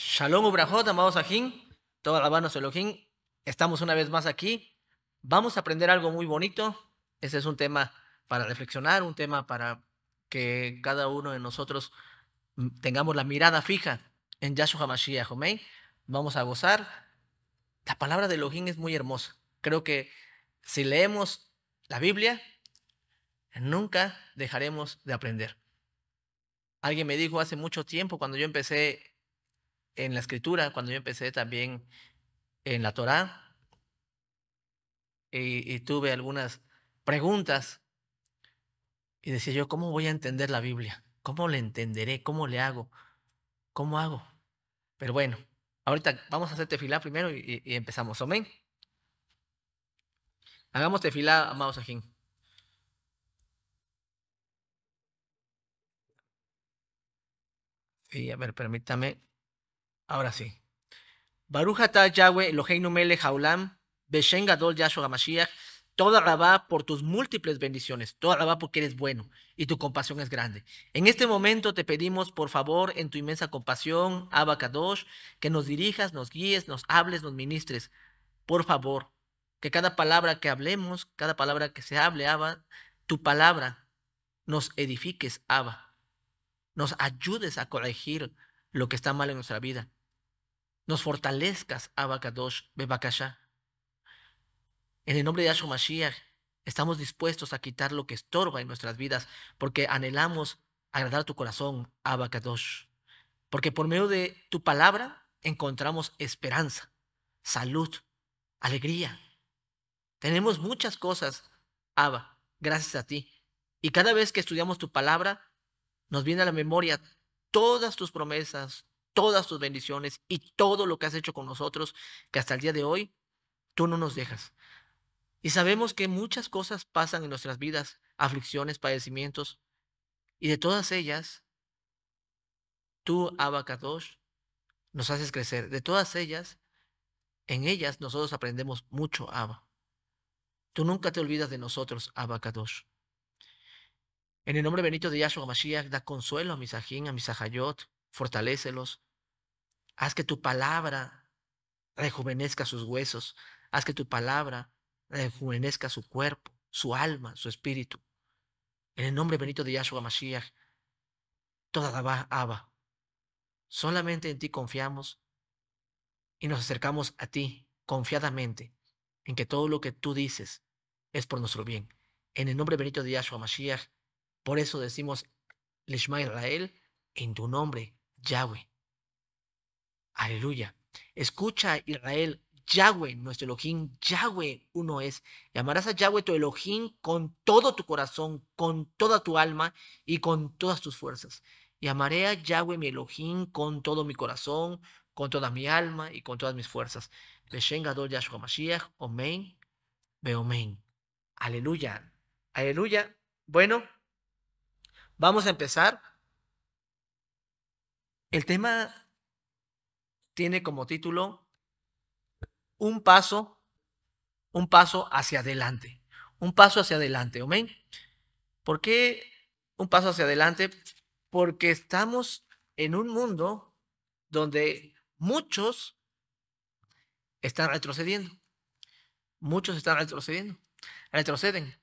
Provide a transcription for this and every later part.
Shalom Ubrahot, amados Ajín, todos manos Elohim. Estamos una vez más aquí. Vamos a aprender algo muy bonito. Ese es un tema para reflexionar, un tema para que cada uno de nosotros mm, tengamos la mirada fija en Yahshua Mashiach. Vamos a gozar. La palabra de Elohim es muy hermosa. Creo que si leemos la Biblia, nunca dejaremos de aprender. Alguien me dijo hace mucho tiempo, cuando yo empecé en la escritura, cuando yo empecé también en la Torá y, tuve algunas preguntas y decía yo, ¿cómo voy a entender la Biblia? ¿Cómo la entenderé? ¿Cómo le hago? ¿Cómo hago? Pero bueno, ahorita vamos a hacer tefilá primero y, empezamos. Amén. Hagamos tefilá, amados ajín. Y a ver, permítame. Ahora sí. Baruch Yahweh Eloheinu Jaulam, Haolam, Beshen Gadol Yahshua Mashiach, toda Rabá por tus múltiples bendiciones, toda Rabá porque eres bueno y tu compasión es grande. En este momento te pedimos, por favor, en tu inmensa compasión, Abba Kadosh, que nos dirijas, nos guíes, nos hables, nos ministres. Por favor, que cada palabra que hablemos, cada palabra que se hable, Abba, tu palabra nos edifiques, Abba. Nos ayudes a corregir lo que está mal en nuestra vida nos fortalezcas, Beba Bebakasha. En el nombre de Yahshua estamos dispuestos a quitar lo que estorba en nuestras vidas, porque anhelamos agradar tu corazón, Kadosh. Porque por medio de tu palabra encontramos esperanza, salud, alegría. Tenemos muchas cosas, Abba, gracias a ti. Y cada vez que estudiamos tu palabra, nos viene a la memoria todas tus promesas, todas tus bendiciones y todo lo que has hecho con nosotros, que hasta el día de hoy tú no nos dejas. Y sabemos que muchas cosas pasan en nuestras vidas, aflicciones, padecimientos, y de todas ellas, tú, Abacadosh, nos haces crecer. De todas ellas, en ellas nosotros aprendemos mucho, Abba. Tú nunca te olvidas de nosotros, Abba En el nombre benito de Yahshua Mashiach, da consuelo a mis ajín, a mis ajayot, fortalécelos, Haz que tu palabra rejuvenezca sus huesos. Haz que tu palabra rejuvenezca su cuerpo, su alma, su espíritu. En el nombre bendito de Yahshua Mashiach, toda la Abba. Solamente en ti confiamos y nos acercamos a ti confiadamente en que todo lo que tú dices es por nuestro bien. En el nombre bendito de Yahshua Mashiach, por eso decimos Lishma Israel, en tu nombre, Yahweh. Aleluya. Escucha, Israel, Yahweh, nuestro Elohim, Yahweh uno es. Llamarás a Yahweh tu Elohim con todo tu corazón, con toda tu alma y con todas tus fuerzas. amaré a Yahweh mi Elohim con todo mi corazón, con toda mi alma y con todas mis fuerzas. Beshen Gadol Yahshua Mashiach, Omen, Aleluya, aleluya. Bueno, vamos a empezar. El tema tiene como título Un paso, un paso hacia adelante. Un paso hacia adelante, amén. ¿Por qué un paso hacia adelante? Porque estamos en un mundo donde muchos están retrocediendo. Muchos están retrocediendo. Retroceden.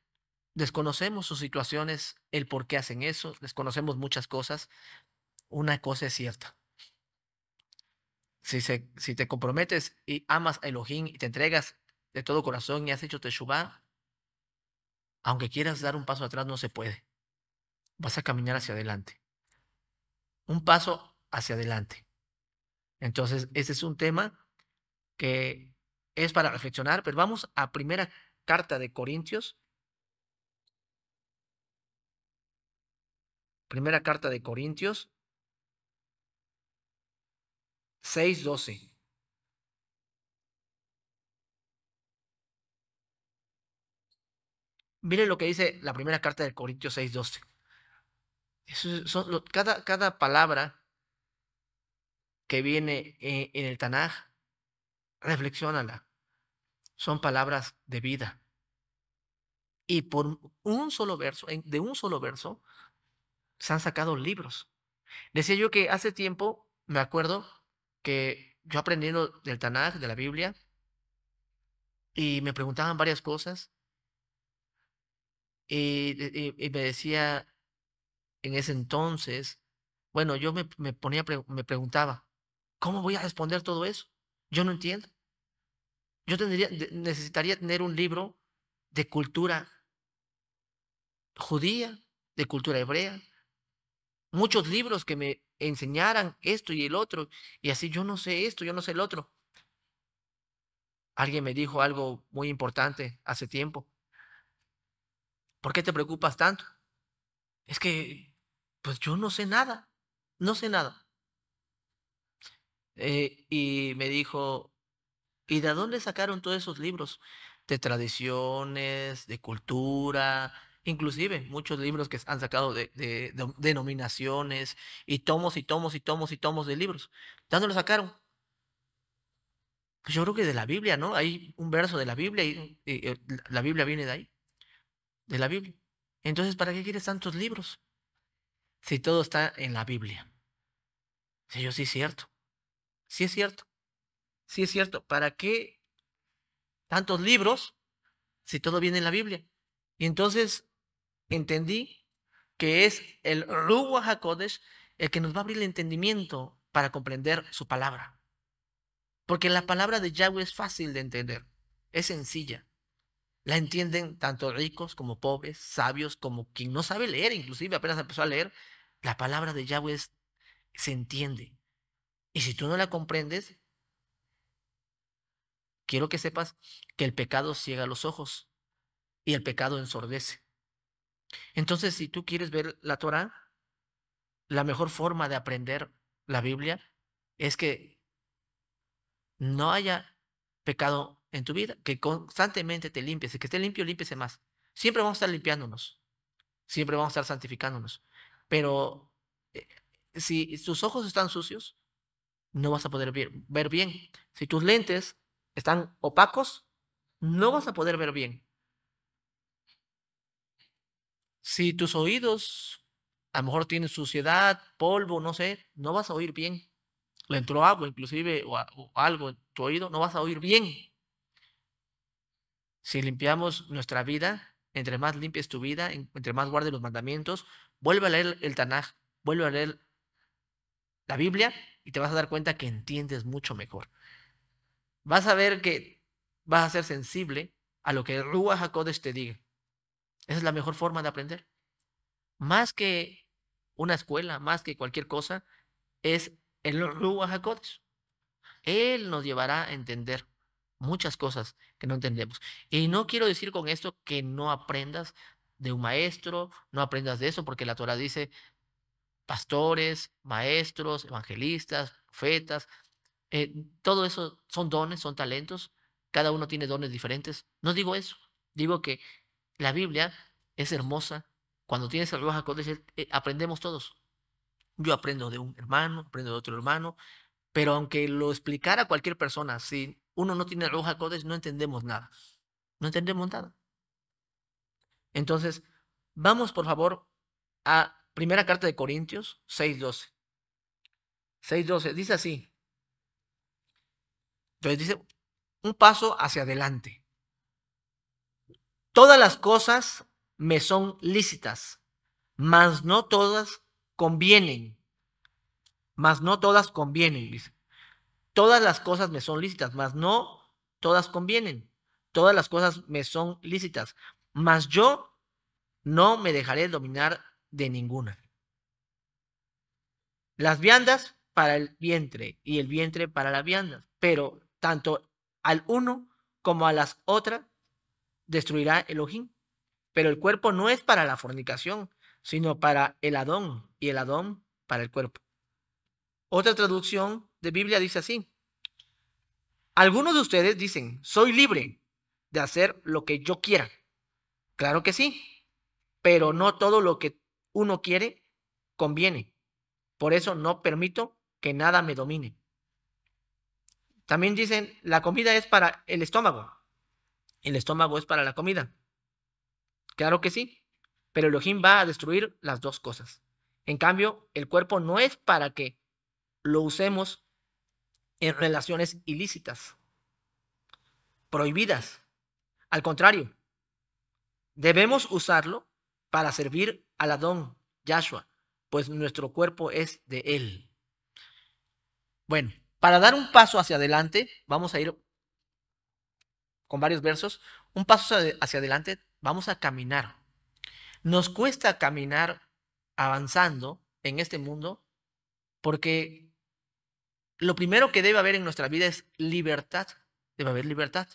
Desconocemos sus situaciones, el por qué hacen eso, desconocemos muchas cosas. Una cosa es cierta. Si, te comprometes y amas a Elohim y te entregas de todo corazón y has hecho Teshuvah, aunque quieras dar un paso atrás, no se puede. Vas a caminar hacia adelante. Un paso hacia adelante. Entonces, ese es un tema que es para reflexionar, pero vamos a primera carta de Corintios. Primera carta de Corintios, 6.12. Miren lo que dice la primera carta de Corintios 6.12. cada, cada palabra que viene eh, en, el Tanaj, reflexiónala. Son palabras de vida. Y por un solo verso, de un solo verso, se han sacado libros. Decía yo que hace tiempo, me acuerdo, que yo aprendiendo del Tanaj, de la Biblia, y me preguntaban varias cosas, y, y, me decía en ese entonces, bueno, yo me, me ponía, me preguntaba, ¿cómo voy a responder todo eso? Yo no entiendo. Yo tendría, necesitaría tener un libro de cultura judía, de cultura hebrea, muchos libros que me enseñaran esto y el otro, y así yo no sé esto, yo no sé el otro. Alguien me dijo algo muy importante hace tiempo. ¿Por qué te preocupas tanto? Es que, pues yo no sé nada, no sé nada. Eh, y me dijo, ¿y de dónde sacaron todos esos libros? De tradiciones, de cultura, Inclusive muchos libros que han sacado de, denominaciones y tomos y tomos y tomos y tomos de libros. ¿Dónde lo sacaron? yo creo que de la Biblia, ¿no? Hay un verso de la Biblia y, la Biblia viene de ahí, de la Biblia. Entonces, ¿para qué quieres tantos libros? Si todo está en la Biblia. Si yo sí es cierto. Sí es cierto. Sí es cierto. ¿Para qué tantos libros si todo viene en la Biblia? Y entonces entendí que es el Ruach HaKodesh el que nos va a abrir el entendimiento para comprender su palabra. Porque la palabra de Yahweh es fácil de entender, es sencilla. La entienden tanto ricos como pobres, sabios como quien no sabe leer, inclusive apenas empezó a leer. La palabra de Yahweh se entiende. Y si tú no la comprendes, quiero que sepas que el pecado ciega los ojos y el pecado ensordece. Entonces, si tú quieres ver la Torah, la mejor forma de aprender la Biblia es que no haya pecado en tu vida, que constantemente te limpies, que esté limpio, límpiese más. Siempre vamos a estar limpiándonos, siempre vamos a estar santificándonos, pero eh, si tus ojos están sucios, no vas a poder ver bien. Si tus lentes están opacos, no vas a poder ver bien. Si tus oídos a lo mejor tienen suciedad, polvo, no sé, no vas a oír bien. Le entró agua inclusive o, algo en tu oído, no vas a oír bien. Si limpiamos nuestra vida, entre más limpias tu vida, entre más guardes los mandamientos, vuelve a leer el Tanaj, vuelve a leer la Biblia y te vas a dar cuenta que entiendes mucho mejor. Vas a ver que vas a ser sensible a lo que Rúa HaKodesh te diga. Esa es la mejor forma de aprender. Más que una escuela, más que cualquier cosa, es el Ruach HaKodesh. Él nos llevará a entender muchas cosas que no entendemos. Y no quiero decir con esto que no aprendas de un maestro, no aprendas de eso, porque la Torah dice pastores, maestros, evangelistas, profetas, eh, todo eso son dones, son talentos, cada uno tiene dones diferentes. No digo eso, digo que la Biblia es hermosa. Cuando tienes el Ruach eh, aprendemos todos. Yo aprendo de un hermano, aprendo de otro hermano, pero aunque lo explicara cualquier persona, si uno no tiene el a HaKodesh, no entendemos nada. No entendemos nada. Entonces, vamos por favor a primera carta de Corintios 6.12. 6.12, dice así. Entonces dice, un paso hacia adelante. Todas las cosas me son lícitas, mas no todas convienen. Mas no todas convienen, Todas las cosas me son lícitas, mas no todas convienen. Todas las cosas me son lícitas, mas yo no me dejaré dominar de ninguna. Las viandas para el vientre y el vientre para las viandas, pero tanto al uno como a las otras destruirá el ojín Pero el cuerpo no es para la fornicación, sino para el Adón y el Adón para el cuerpo. Otra traducción de Biblia dice así. Algunos de ustedes dicen, soy libre de hacer lo que yo quiera. Claro que sí, pero no todo lo que uno quiere conviene. Por eso no permito que nada me domine. También dicen, la comida es para el estómago, el estómago es para la comida. Claro que sí, pero el Elohim va a destruir las dos cosas. En cambio, el cuerpo no es para que lo usemos en relaciones ilícitas, prohibidas. Al contrario, debemos usarlo para servir al don Yahshua, pues nuestro cuerpo es de Él. Bueno, para dar un paso hacia adelante, vamos a ir con varios versos, un paso hacia adelante, vamos a caminar. Nos cuesta caminar avanzando en este mundo porque lo primero que debe haber en nuestra vida es libertad. Debe haber libertad.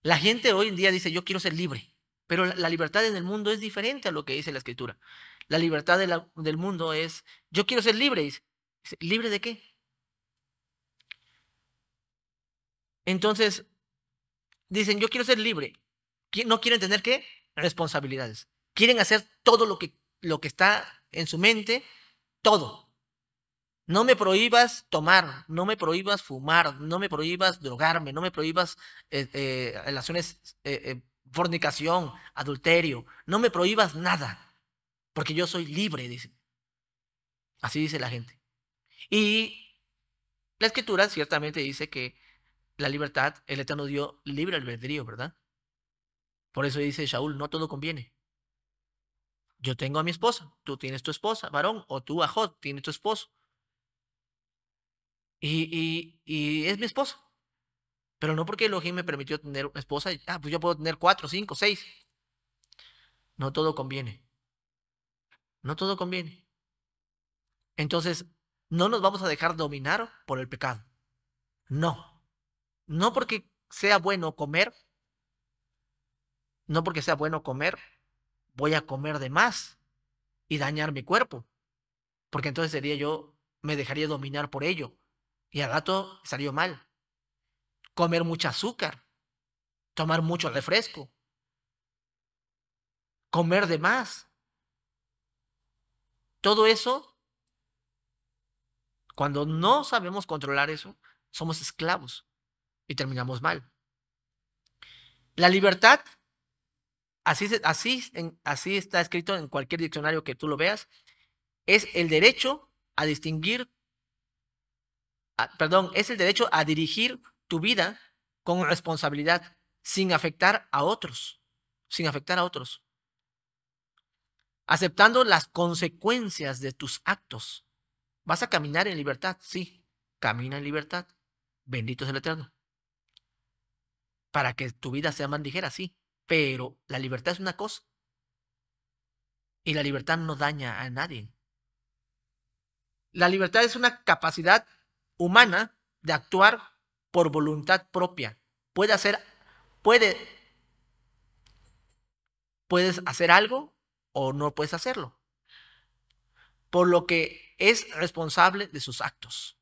La gente hoy en día dice, yo quiero ser libre, pero la, libertad en el mundo es diferente a lo que dice la escritura. La libertad del mundo es, yo quiero ser libre. ¿Libre de qué? Entonces, dicen, yo quiero ser libre. No quieren tener qué? Responsabilidades. Quieren hacer todo lo que, lo que está en su mente, todo. No me prohíbas tomar, no me prohíbas fumar, no me prohíbas drogarme, no me prohíbas eh, eh, relaciones, eh, fornicación, adulterio, no me prohíbas nada, porque yo soy libre, dice. Así dice la gente. Y la escritura ciertamente dice que la libertad, el Eterno dio libre albedrío, ¿verdad? Por eso dice Shaul, no todo conviene. Yo tengo a mi esposa, tú tienes tu esposa, varón, o tú, Ajot, tienes tu esposo. Y, y, y, es mi esposa. Pero no porque Elohim me permitió tener una esposa, y, ah, pues yo puedo tener cuatro, cinco, seis. No todo conviene. No todo conviene. Entonces, no nos vamos a dejar dominar por el pecado. No. No porque sea bueno comer, no porque sea bueno comer, voy a comer de más y dañar mi cuerpo. Porque entonces sería yo, me dejaría dominar por ello. Y al rato salió mal. Comer mucho azúcar, tomar mucho refresco, comer de más. Todo eso, cuando no sabemos controlar eso, somos esclavos y terminamos mal. La libertad, así, así, así está escrito en cualquier diccionario que tú lo veas, es el derecho a distinguir, perdón, es el derecho a dirigir tu vida con responsabilidad, sin afectar a otros, sin afectar a otros, aceptando las consecuencias de tus actos. Vas a caminar en libertad, sí, camina en libertad. Bendito es el Eterno para que tu vida sea más ligera, sí, pero la libertad es una cosa. Y la libertad no daña a nadie. La libertad es una capacidad humana de actuar por voluntad propia. Puede hacer, puede, puedes hacer algo o no puedes hacerlo. Por lo que es responsable de sus actos.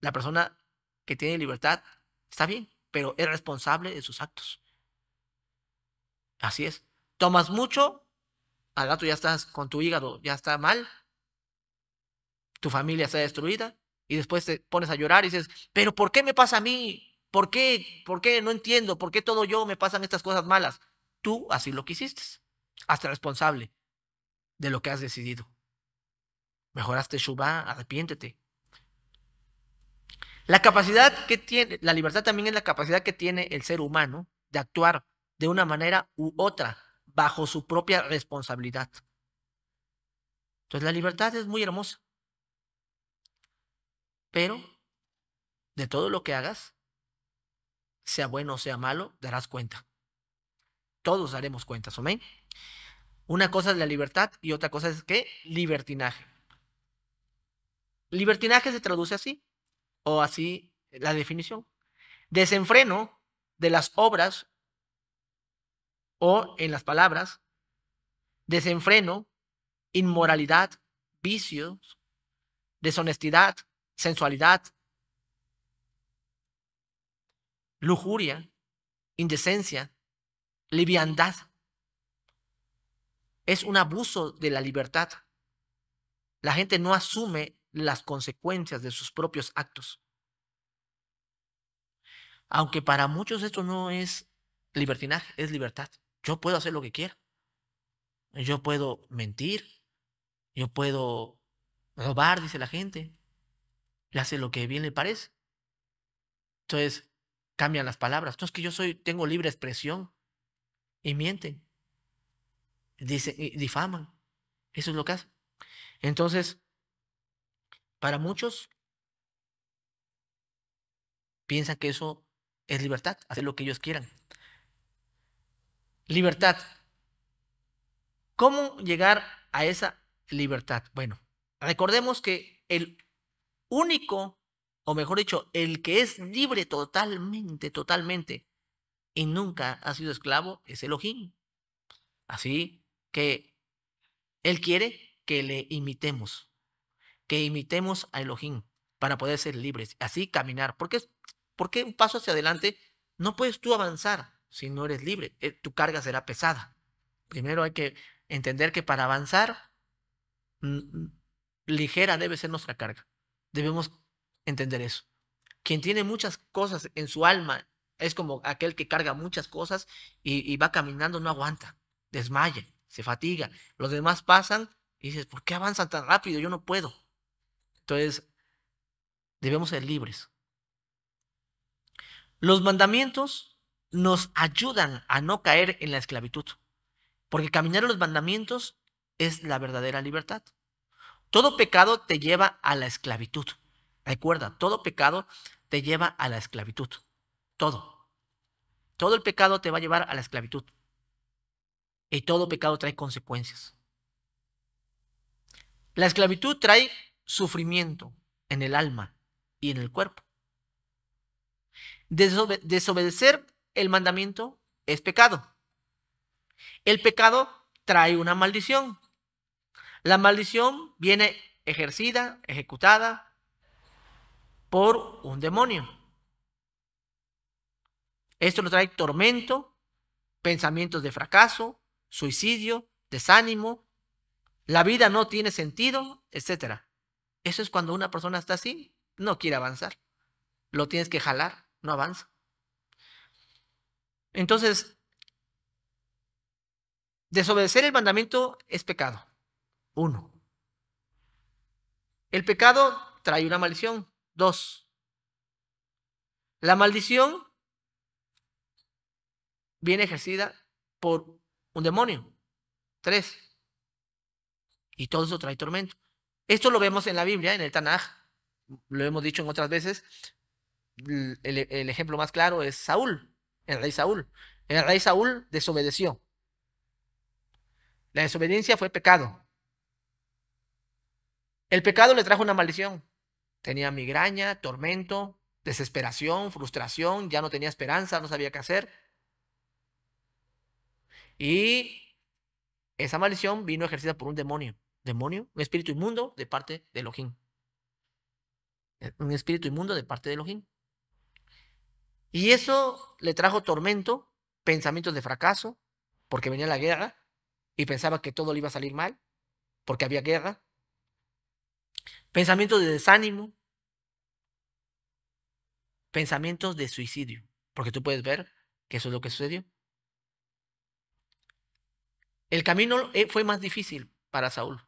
La persona que tiene libertad está bien pero es responsable de sus actos. Así es. Tomas mucho, al rato ya estás con tu hígado, ya está mal, tu familia está destruida, y después te pones a llorar y dices, pero ¿por qué me pasa a mí? ¿Por qué? ¿Por qué? No entiendo. ¿Por qué todo yo me pasan estas cosas malas? Tú así lo quisiste. Hasta responsable de lo que has decidido. Mejoraste Shubá, arrepiéntete. La capacidad que tiene, la libertad también es la capacidad que tiene el ser humano de actuar de una manera u otra, bajo su propia responsabilidad. Entonces la libertad es muy hermosa. Pero de todo lo que hagas, sea bueno o sea malo, darás cuenta. Todos daremos cuentas, amén. Una cosa es la libertad y otra cosa es que libertinaje. Libertinaje se traduce así, o así la definición. Desenfreno de las obras o en las palabras, desenfreno, inmoralidad, vicios, deshonestidad, sensualidad, lujuria, indecencia, liviandad. Es un abuso de la libertad. La gente no asume las consecuencias de sus propios actos. Aunque para muchos esto no es libertinaje, es libertad. Yo puedo hacer lo que quiera. Yo puedo mentir. Yo puedo robar, dice la gente. Y hace lo que bien le parece. Entonces, cambian las palabras. Entonces, que yo soy, tengo libre expresión. Y mienten. Dicen, difaman. Eso es lo que hacen. Entonces, para muchos piensan que eso es libertad, hacer lo que ellos quieran. Libertad. ¿Cómo llegar a esa libertad? Bueno, recordemos que el único, o mejor dicho, el que es libre totalmente, totalmente, y nunca ha sido esclavo, es Elohim. Así que Él quiere que le imitemos que imitemos a Elohim para poder ser libres, así caminar. ¿Por qué, ¿Por un paso hacia adelante no puedes tú avanzar si no eres libre? Eh, tu carga será pesada. Primero hay que entender que para avanzar, ligera debe ser nuestra carga. Debemos entender eso. Quien tiene muchas cosas en su alma es como aquel que carga muchas cosas y, y va caminando, no aguanta, desmaya, se fatiga. Los demás pasan y dices, ¿por qué avanzan tan rápido? Yo no puedo. Entonces, debemos ser libres. Los mandamientos nos ayudan a no caer en la esclavitud, porque caminar en los mandamientos es la verdadera libertad. Todo pecado te lleva a la esclavitud. Recuerda, todo pecado te lleva a la esclavitud. Todo. Todo el pecado te va a llevar a la esclavitud. Y todo pecado trae consecuencias. La esclavitud trae sufrimiento en el alma y en el cuerpo. desobedecer el mandamiento es pecado. El pecado trae una maldición. La maldición viene ejercida, ejecutada por un demonio. Esto nos trae tormento, pensamientos de fracaso, suicidio, desánimo, la vida no tiene sentido, etcétera eso es cuando una persona está así, no quiere avanzar. Lo tienes que jalar, no avanza. Entonces, desobedecer el mandamiento es pecado. Uno. El pecado trae una maldición. Dos. La maldición viene ejercida por un demonio. Tres. Y todo eso trae tormento. Esto lo vemos en la Biblia, en el Tanaj, lo hemos dicho en otras veces. El, ejemplo más claro es Saúl, el rey Saúl. El rey Saúl desobedeció. La desobediencia fue pecado. El pecado le trajo una maldición. Tenía migraña, tormento, desesperación, frustración, ya no tenía esperanza, no sabía qué hacer. Y esa maldición vino ejercida por un demonio demonio, un espíritu inmundo de parte de Elohim. Eh, un espíritu inmundo de parte de Elohim. Y eso le trajo tormento, pensamientos de fracaso, porque venía la guerra y pensaba que todo le iba a salir mal, porque había guerra. Pensamientos de desánimo. Pensamientos de suicidio, porque tú puedes ver que eso es lo que sucedió. El camino eh, fue más difícil para Saúl.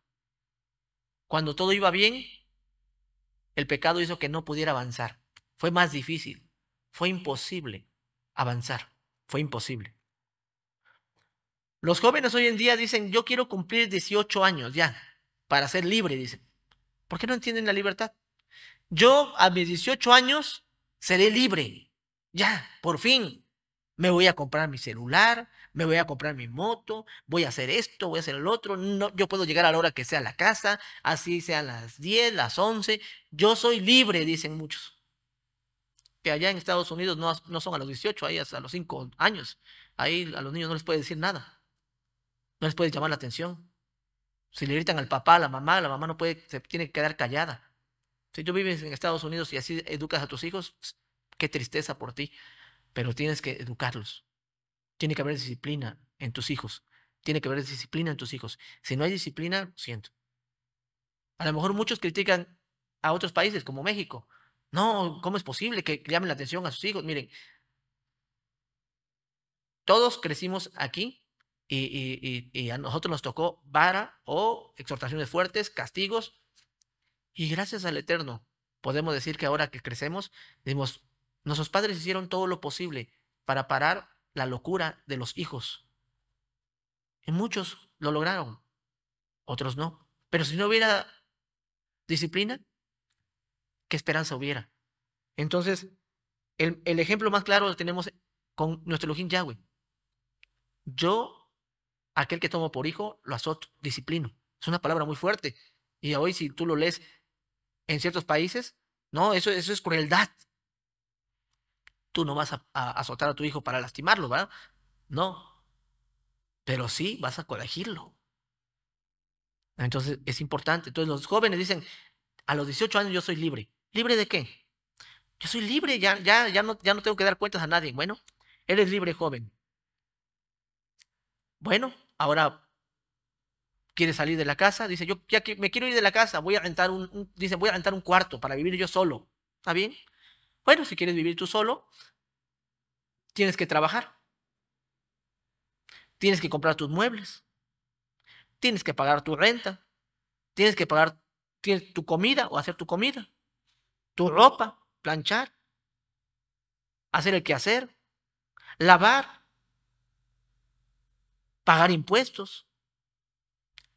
Cuando todo iba bien, el pecado hizo que no pudiera avanzar. Fue más difícil, fue imposible avanzar, fue imposible. Los jóvenes hoy en día dicen, yo quiero cumplir 18 años ya, para ser libre, dicen. ¿Por qué no entienden la libertad? Yo a mis 18 años seré libre, ya, por fin, me voy a comprar mi celular, me voy a comprar mi moto, voy a hacer esto, voy a hacer el otro, no, yo puedo llegar a la hora que sea la casa, así sean las 10, las 11, yo soy libre, dicen muchos. Que allá en Estados Unidos no, no son a los 18, ahí hasta los 5 años, ahí a los niños no les puede decir nada, no les puede llamar la atención. Si le gritan al papá, a la mamá, la mamá no puede, se tiene que quedar callada. Si tú vives en Estados Unidos y así educas a tus hijos, qué tristeza por ti pero tienes que educarlos. Tiene que haber disciplina en tus hijos. Tiene que haber disciplina en tus hijos. Si no hay disciplina, siento. A lo mejor muchos critican a otros países como México. No, ¿cómo es posible que llamen la atención a sus hijos? Miren, todos crecimos aquí y, a nosotros nos tocó vara o exhortaciones fuertes, castigos. Y gracias al Eterno podemos decir que ahora que crecemos, decimos, Nuestros padres hicieron todo lo posible para parar la locura de los hijos. Y muchos lo lograron, otros no. Pero si no hubiera disciplina, ¿qué esperanza hubiera? Entonces, el, ejemplo más claro lo tenemos con nuestro lujín Yahweh. Yo, aquel que tomo por hijo, lo azoto, disciplino. Es una palabra muy fuerte. Y hoy, si tú lo lees en ciertos países, no, eso es crueldad no vas a, azotar a tu hijo para lastimarlo, ¿verdad? No. Pero sí vas a corregirlo. Entonces es importante. Entonces los jóvenes dicen, a los 18 años yo soy libre. ¿Libre de qué? Yo soy libre, ya, ya, ya, no, ya no tengo que dar cuentas a nadie. Bueno, eres libre joven. Bueno, ahora ¿quieres salir de la casa, dice, yo ya que me quiero ir de la casa, voy a rentar un, un voy a rentar un cuarto para vivir yo solo. ¿Está bien? Bueno, si quieres vivir tú solo, tienes que trabajar. Tienes que comprar tus muebles. Tienes que pagar tu renta. Tienes que pagar tu comida o hacer tu comida. Tu ropa, planchar. Hacer el quehacer. Lavar. Pagar impuestos.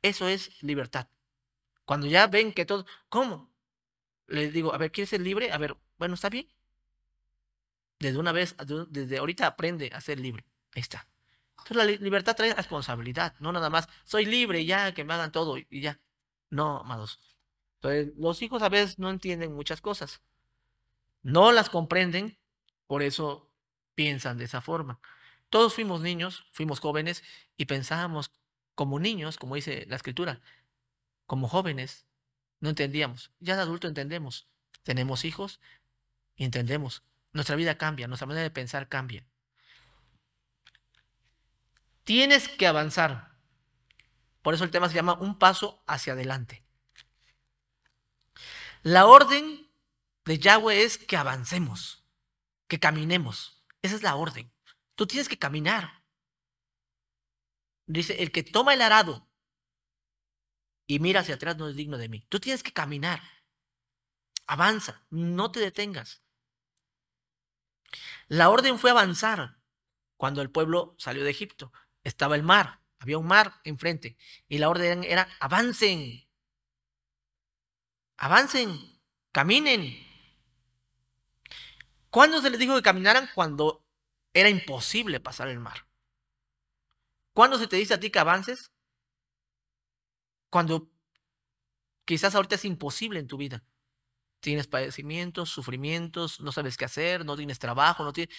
Eso es libertad. Cuando ya ven que todo... ¿Cómo? Les digo, a ver, ¿quieres ser libre? A ver, bueno, está bien. Desde una vez, desde ahorita aprende a ser libre. Ahí está. Entonces la libertad trae responsabilidad, no nada más. Soy libre ya, que me hagan todo y ya. No, amados. Entonces los hijos a veces no entienden muchas cosas. No las comprenden, por eso piensan de esa forma. Todos fuimos niños, fuimos jóvenes y pensábamos como niños, como dice la escritura, como jóvenes, no entendíamos. Ya de adulto entendemos. Tenemos hijos y entendemos. Nuestra vida cambia, nuestra manera de pensar cambia. Tienes que avanzar. Por eso el tema se llama un paso hacia adelante. La orden de Yahweh es que avancemos, que caminemos. Esa es la orden. Tú tienes que caminar. Dice, el que toma el arado y mira hacia atrás no es digno de mí. Tú tienes que caminar. Avanza, no te detengas. La orden fue avanzar cuando el pueblo salió de Egipto. Estaba el mar, había un mar enfrente. Y la orden era avancen, avancen, caminen. ¿Cuándo se les dijo que caminaran? Cuando era imposible pasar el mar. ¿Cuándo se te dice a ti que avances? Cuando quizás ahorita es imposible en tu vida tienes padecimientos, sufrimientos, no sabes qué hacer, no tienes trabajo, no tienes...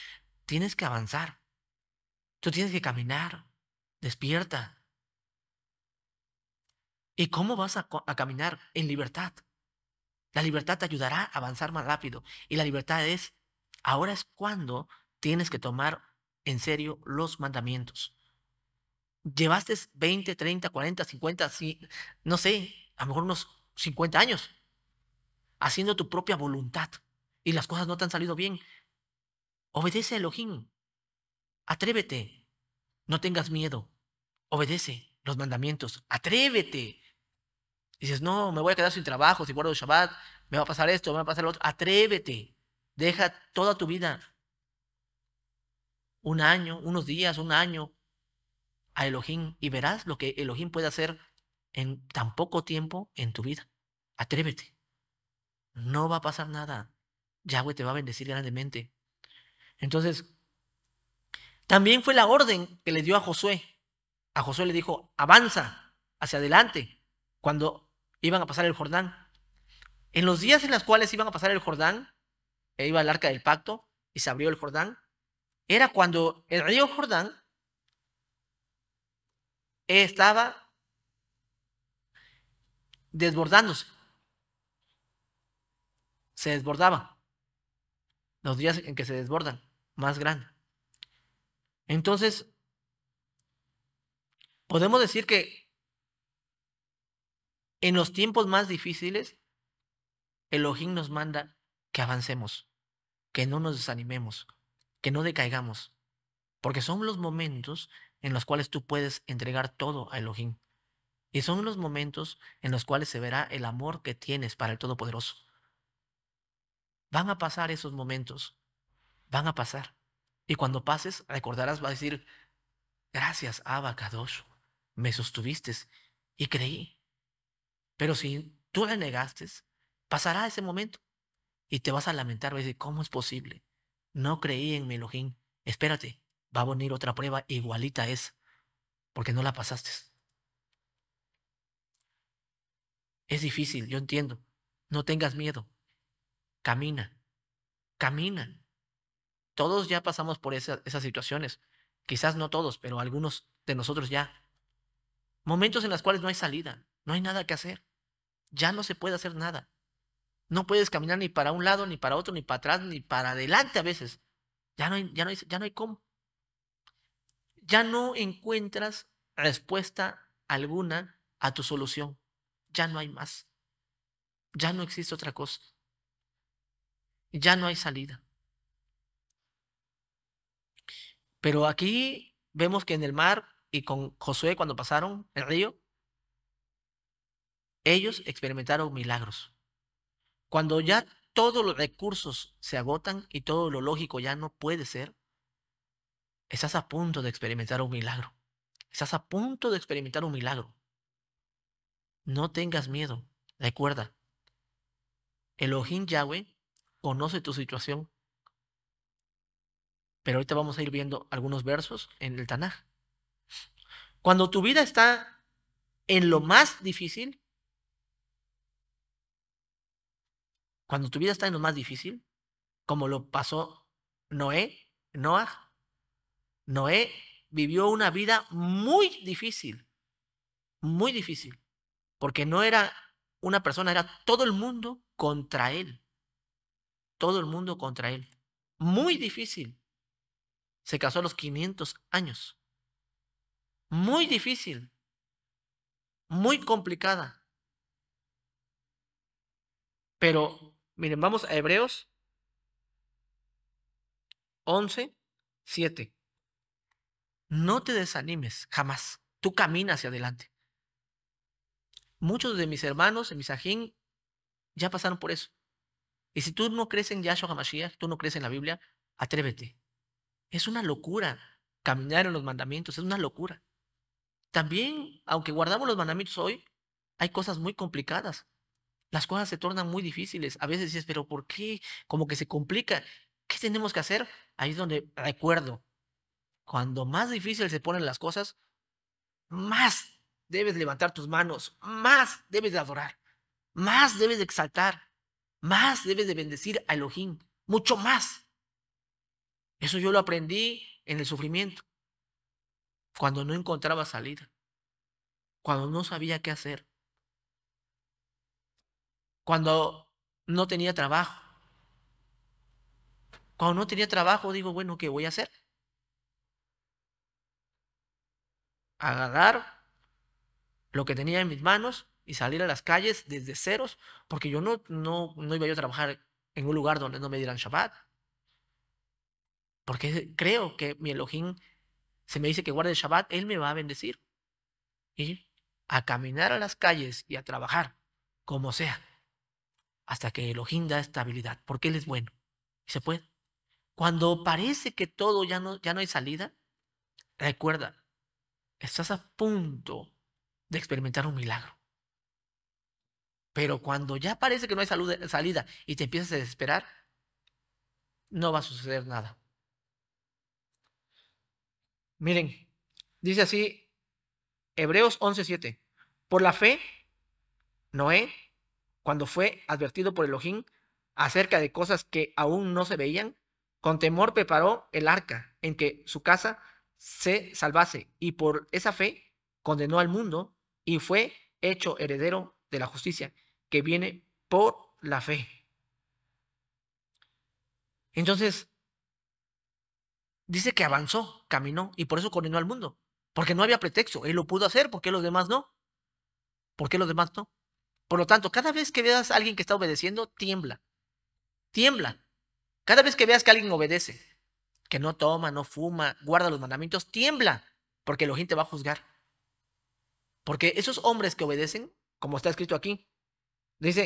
Tienes que avanzar. Tú tienes que caminar. Despierta. ¿Y cómo vas a, a, caminar en libertad? La libertad te ayudará a avanzar más rápido. Y la libertad es, ahora es cuando tienes que tomar en serio los mandamientos. Llevaste 20, 30, 40, 50, no sé, a lo mejor unos 50 años haciendo tu propia voluntad y las cosas no te han salido bien, obedece a Elohim. Atrévete. No tengas miedo. Obedece los mandamientos. Atrévete. Dices, no, me voy a quedar sin trabajo si guardo el Shabbat, me va a pasar esto, me va a pasar lo otro. Atrévete. Deja toda tu vida. Un año, unos días, un año a Elohim y verás lo que Elohim puede hacer en tan poco tiempo en tu vida. Atrévete. No va a pasar nada. Yahweh te va a bendecir grandemente. Entonces, también fue la orden que le dio a Josué. A Josué le dijo, avanza hacia adelante cuando iban a pasar el Jordán. En los días en los cuales iban a pasar el Jordán, e iba al arca del pacto y se abrió el Jordán, era cuando el río Jordán estaba desbordándose se desbordaba. Los días en que se desbordan, más grande. Entonces, podemos decir que en los tiempos más difíciles, Elohim nos manda que avancemos, que no nos desanimemos, que no decaigamos, porque son los momentos en los cuales tú puedes entregar todo a Elohim. Y son los momentos en los cuales se verá el amor que tienes para el Todopoderoso. Van a pasar esos momentos. Van a pasar. Y cuando pases, recordarás, va a decir, gracias, Abba me sostuviste y creí. Pero si tú le negaste, pasará ese momento y te vas a lamentar, vas a decir, ¿cómo es posible? No creí en mi Elohim. Espérate, va a venir otra prueba igualita esa, porque no la pasaste. Es difícil, yo entiendo. No tengas miedo caminan, caminan, Todos ya pasamos por esas situaciones. Quizás no todos, pero algunos de nosotros ya. Momentos en los cuales no hay salida, no hay nada que hacer. Ya no se puede hacer nada. No puedes caminar ni para un lado, ni para otro, ni para atrás, ni para adelante a veces. Ya no ya no hay, ya no hay cómo. Ya no encuentras respuesta alguna a tu solución. Ya no hay más. Ya no existe otra cosa ya no hay salida. Pero aquí vemos que en el mar y con Josué cuando pasaron el río, ellos experimentaron milagros. Cuando ya todos los recursos se agotan y todo lo lógico ya no puede ser, estás a punto de experimentar un milagro. Estás a punto de experimentar un milagro. No tengas miedo. Recuerda, Elohim Yahweh conoce tu situación. Pero ahorita vamos a ir viendo algunos versos en el Tanaj. Cuando tu vida está en lo más difícil, cuando tu vida está en lo más difícil, como lo pasó Noé, Noah, Noé vivió una vida muy difícil, muy difícil, porque no era una persona, era todo el mundo contra él todo el mundo contra él. Muy difícil. Se casó a los 500 años. Muy difícil. Muy complicada. Pero, miren, vamos a Hebreos 11, 7. No te desanimes jamás. Tú caminas hacia adelante. Muchos de mis hermanos en Misajín ya pasaron por eso. Y si tú no crees en Yahshua HaMashiach, tú no crees en la Biblia, atrévete. Es una locura caminar en los mandamientos, es una locura. También, aunque guardamos los mandamientos hoy, hay cosas muy complicadas. Las cosas se tornan muy difíciles. A veces dices, pero ¿por qué? Como que se complica. ¿Qué tenemos que hacer? Ahí es donde recuerdo. Cuando más difícil se ponen las cosas, más debes levantar tus manos, más debes de adorar, más debes de exaltar, más debes de bendecir a Elohim, mucho más. Eso yo lo aprendí en el sufrimiento, cuando no encontraba salida, cuando no sabía qué hacer, cuando no tenía trabajo. Cuando no tenía trabajo, digo, bueno, ¿qué voy a hacer? Agarrar lo que tenía en mis manos y salir a las calles desde ceros, porque yo no, no, no iba yo a trabajar en un lugar donde no me dieran Shabbat. Porque creo que mi Elohim se me dice que guarde el Shabbat, él me va a bendecir. Y a caminar a las calles y a trabajar, como sea, hasta que Elohim da estabilidad, porque él es bueno y se puede. Cuando parece que todo ya no, ya no hay salida, recuerda, estás a punto de experimentar un milagro. Pero cuando ya parece que no hay eh, salida y te empiezas a desesperar, no va a suceder nada. Miren, dice así Hebreos 11:7. Por la fe, Noé, cuando fue advertido por Elohim acerca de cosas que aún no se veían, con temor preparó el arca en que su casa se salvase y por esa fe condenó al mundo y fue hecho heredero de la justicia que viene por la fe. Entonces, dice que avanzó, caminó y por eso condenó al mundo. Porque no había pretexto. Él lo pudo hacer, ¿por qué los demás no? ¿Por qué los demás no? Por lo tanto, cada vez que veas a alguien que está obedeciendo, tiembla. Tiembla. Cada vez que veas que alguien obedece, que no toma, no fuma, guarda los mandamientos, tiembla. Porque la gente va a juzgar. Porque esos hombres que obedecen, como está escrito aquí, Dice,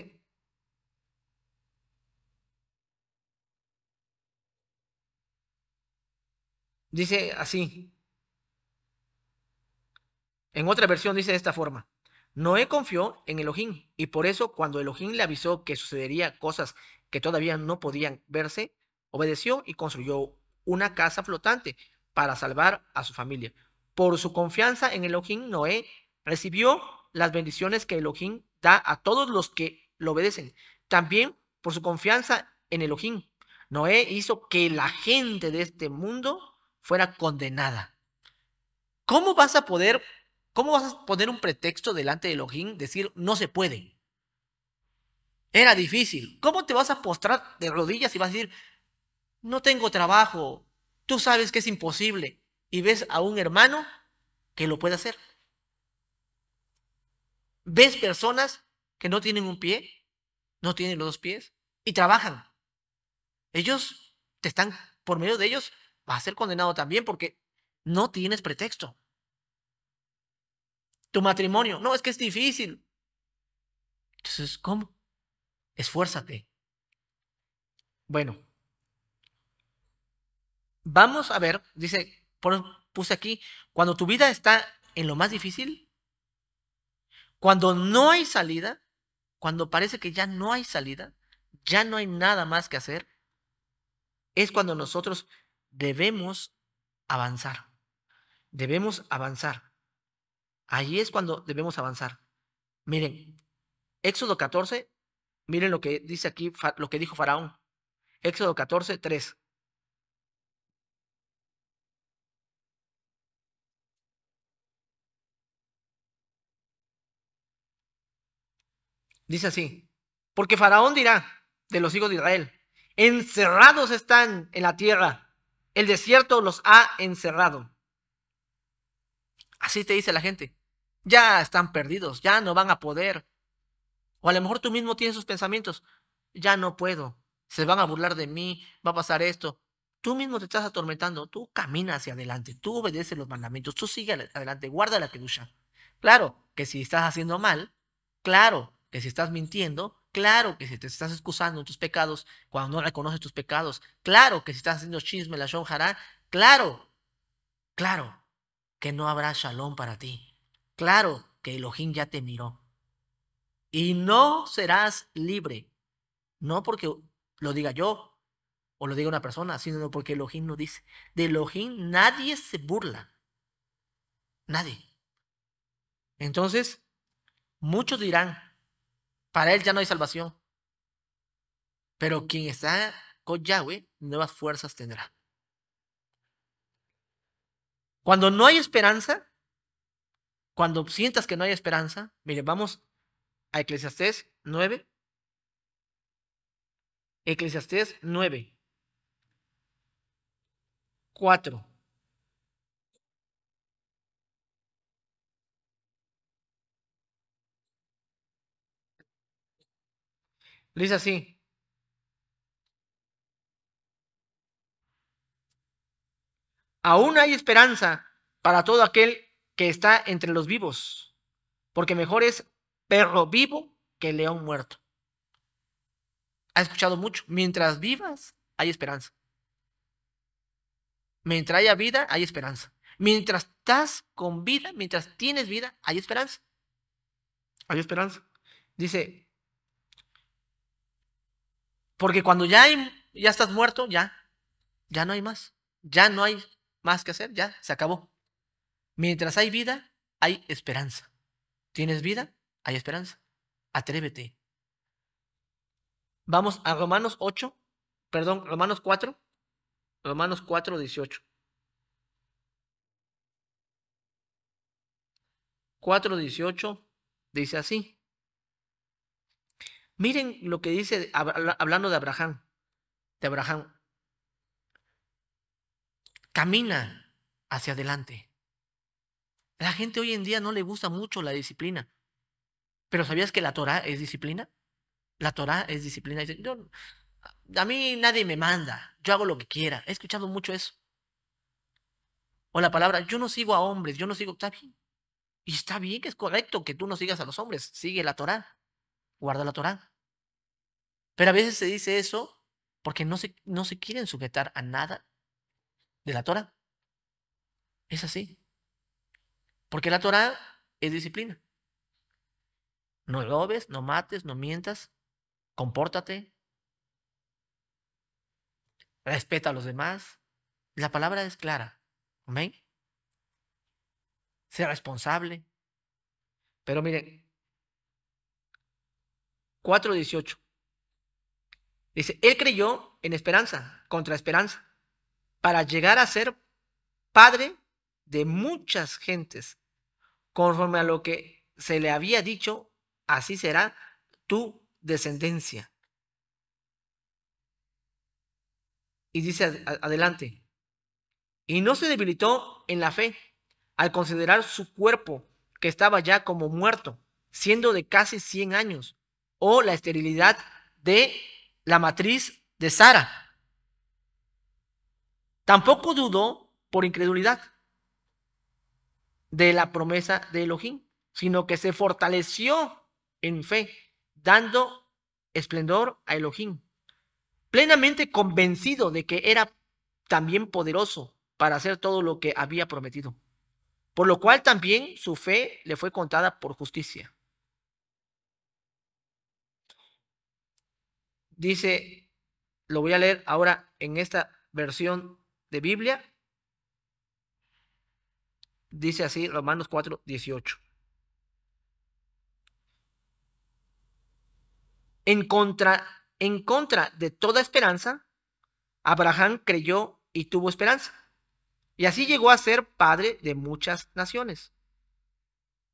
Dice así. En otra versión dice de esta forma. Noé confió en Elohim y por eso cuando Elohim le avisó que sucedería cosas que todavía no podían verse, obedeció y construyó una casa flotante para salvar a su familia. Por su confianza en Elohim, Noé recibió las bendiciones que Elohim da a todos los que lo obedecen. También por su confianza en Elohim. Noé hizo que la gente de este mundo fuera condenada. ¿Cómo vas a poder, cómo vas a poner un pretexto delante de Elohim, decir no se puede? Era difícil. ¿Cómo te vas a postrar de rodillas y vas a decir no tengo trabajo, tú sabes que es imposible y ves a un hermano que lo puede hacer? ves personas que no tienen un pie, no tienen los dos pies y trabajan. Ellos te están, por medio de ellos, vas a ser condenado también porque no tienes pretexto. Tu matrimonio, no, es que es difícil. Entonces, ¿cómo? Esfuérzate. Bueno, vamos a ver, dice, por, puse aquí, cuando tu vida está en lo más difícil, cuando no hay salida, cuando parece que ya no hay salida, ya no hay nada más que hacer, es cuando nosotros debemos avanzar. Debemos avanzar. Ahí es cuando debemos avanzar. Miren, Éxodo 14, miren lo que dice aquí, lo que dijo Faraón. Éxodo 14, 3. Dice así, porque Faraón dirá de los hijos de Israel, encerrados están en la tierra, el desierto los ha encerrado. Así te dice la gente, ya están perdidos, ya no van a poder. O a lo mejor tú mismo tienes sus pensamientos, ya no puedo, se van a burlar de mí, va a pasar esto. Tú mismo te estás atormentando, tú camina hacia adelante, tú obedeces los mandamientos, tú sigue adelante, guarda la kedusha. Claro que si estás haciendo mal, claro que si estás mintiendo, claro que si te estás excusando en tus pecados cuando no reconoces tus pecados, claro que si estás haciendo chisme, la shon claro, claro que no habrá shalom para ti, claro que Elohim ya te miró. Y no serás libre, no porque lo diga yo o lo diga una persona, sino porque Elohim no dice. De Elohim nadie se burla, nadie. Entonces, muchos dirán, para él ya no hay salvación. Pero quien está con Yahweh, nuevas fuerzas tendrá. Cuando no hay esperanza, cuando sientas que no hay esperanza, mire, vamos a Eclesiastés 9. Eclesiastés 9. 4. dice así. Aún hay esperanza para todo aquel que está entre los vivos, porque mejor es perro vivo que león muerto. Ha escuchado mucho? Mientras vivas, hay esperanza. Mientras haya vida, hay esperanza. Mientras estás con vida, mientras tienes vida, hay esperanza. Hay esperanza. Dice, porque cuando ya, estás muerto, ya, ya no hay más. Ya no hay más que hacer, ya se acabó. Mientras hay vida, hay esperanza. ¿Tienes vida? Hay esperanza. Atrévete. Vamos a Romanos 8, perdón, Romanos 4, Romanos 4, 18. 4, 18 dice así. Miren lo que dice hablando de Abraham, de Abraham. Camina hacia adelante. La gente hoy en día no le gusta mucho la disciplina. Pero ¿sabías que la Torah es disciplina? La Torah es disciplina. a mí nadie me manda, yo hago lo que quiera. He escuchado mucho eso. O la palabra, yo no sigo a hombres, yo no sigo. Está bien. Y está bien que es correcto que tú no sigas a los hombres, sigue la Torah guarda la Torá. Pero a veces se dice eso porque no se, no se quieren sujetar a nada de la Torá. Es así. Porque la Torá es disciplina. No lobes, no mates, no mientas, compórtate, respeta a los demás. La palabra es clara. ¿Amén? Sea responsable. Pero miren, 4.18. Dice, él creyó en esperanza, contra esperanza, para llegar a ser padre de muchas gentes, conforme a lo que se le había dicho, así será tu descendencia. Y dice adelante, y no se debilitó en la fe al considerar su cuerpo que estaba ya como muerto, siendo de casi 100 años, o la esterilidad de la matriz de Sara. Tampoco dudó por incredulidad de la promesa de Elohim, sino que se fortaleció en fe, dando esplendor a Elohim, plenamente convencido de que era también poderoso para hacer todo lo que había prometido, por lo cual también su fe le fue contada por justicia. dice, lo voy a leer ahora en esta versión de Biblia. Dice así Romanos 4, 18. En contra, en contra de toda esperanza, Abraham creyó y tuvo esperanza. Y así llegó a ser padre de muchas naciones,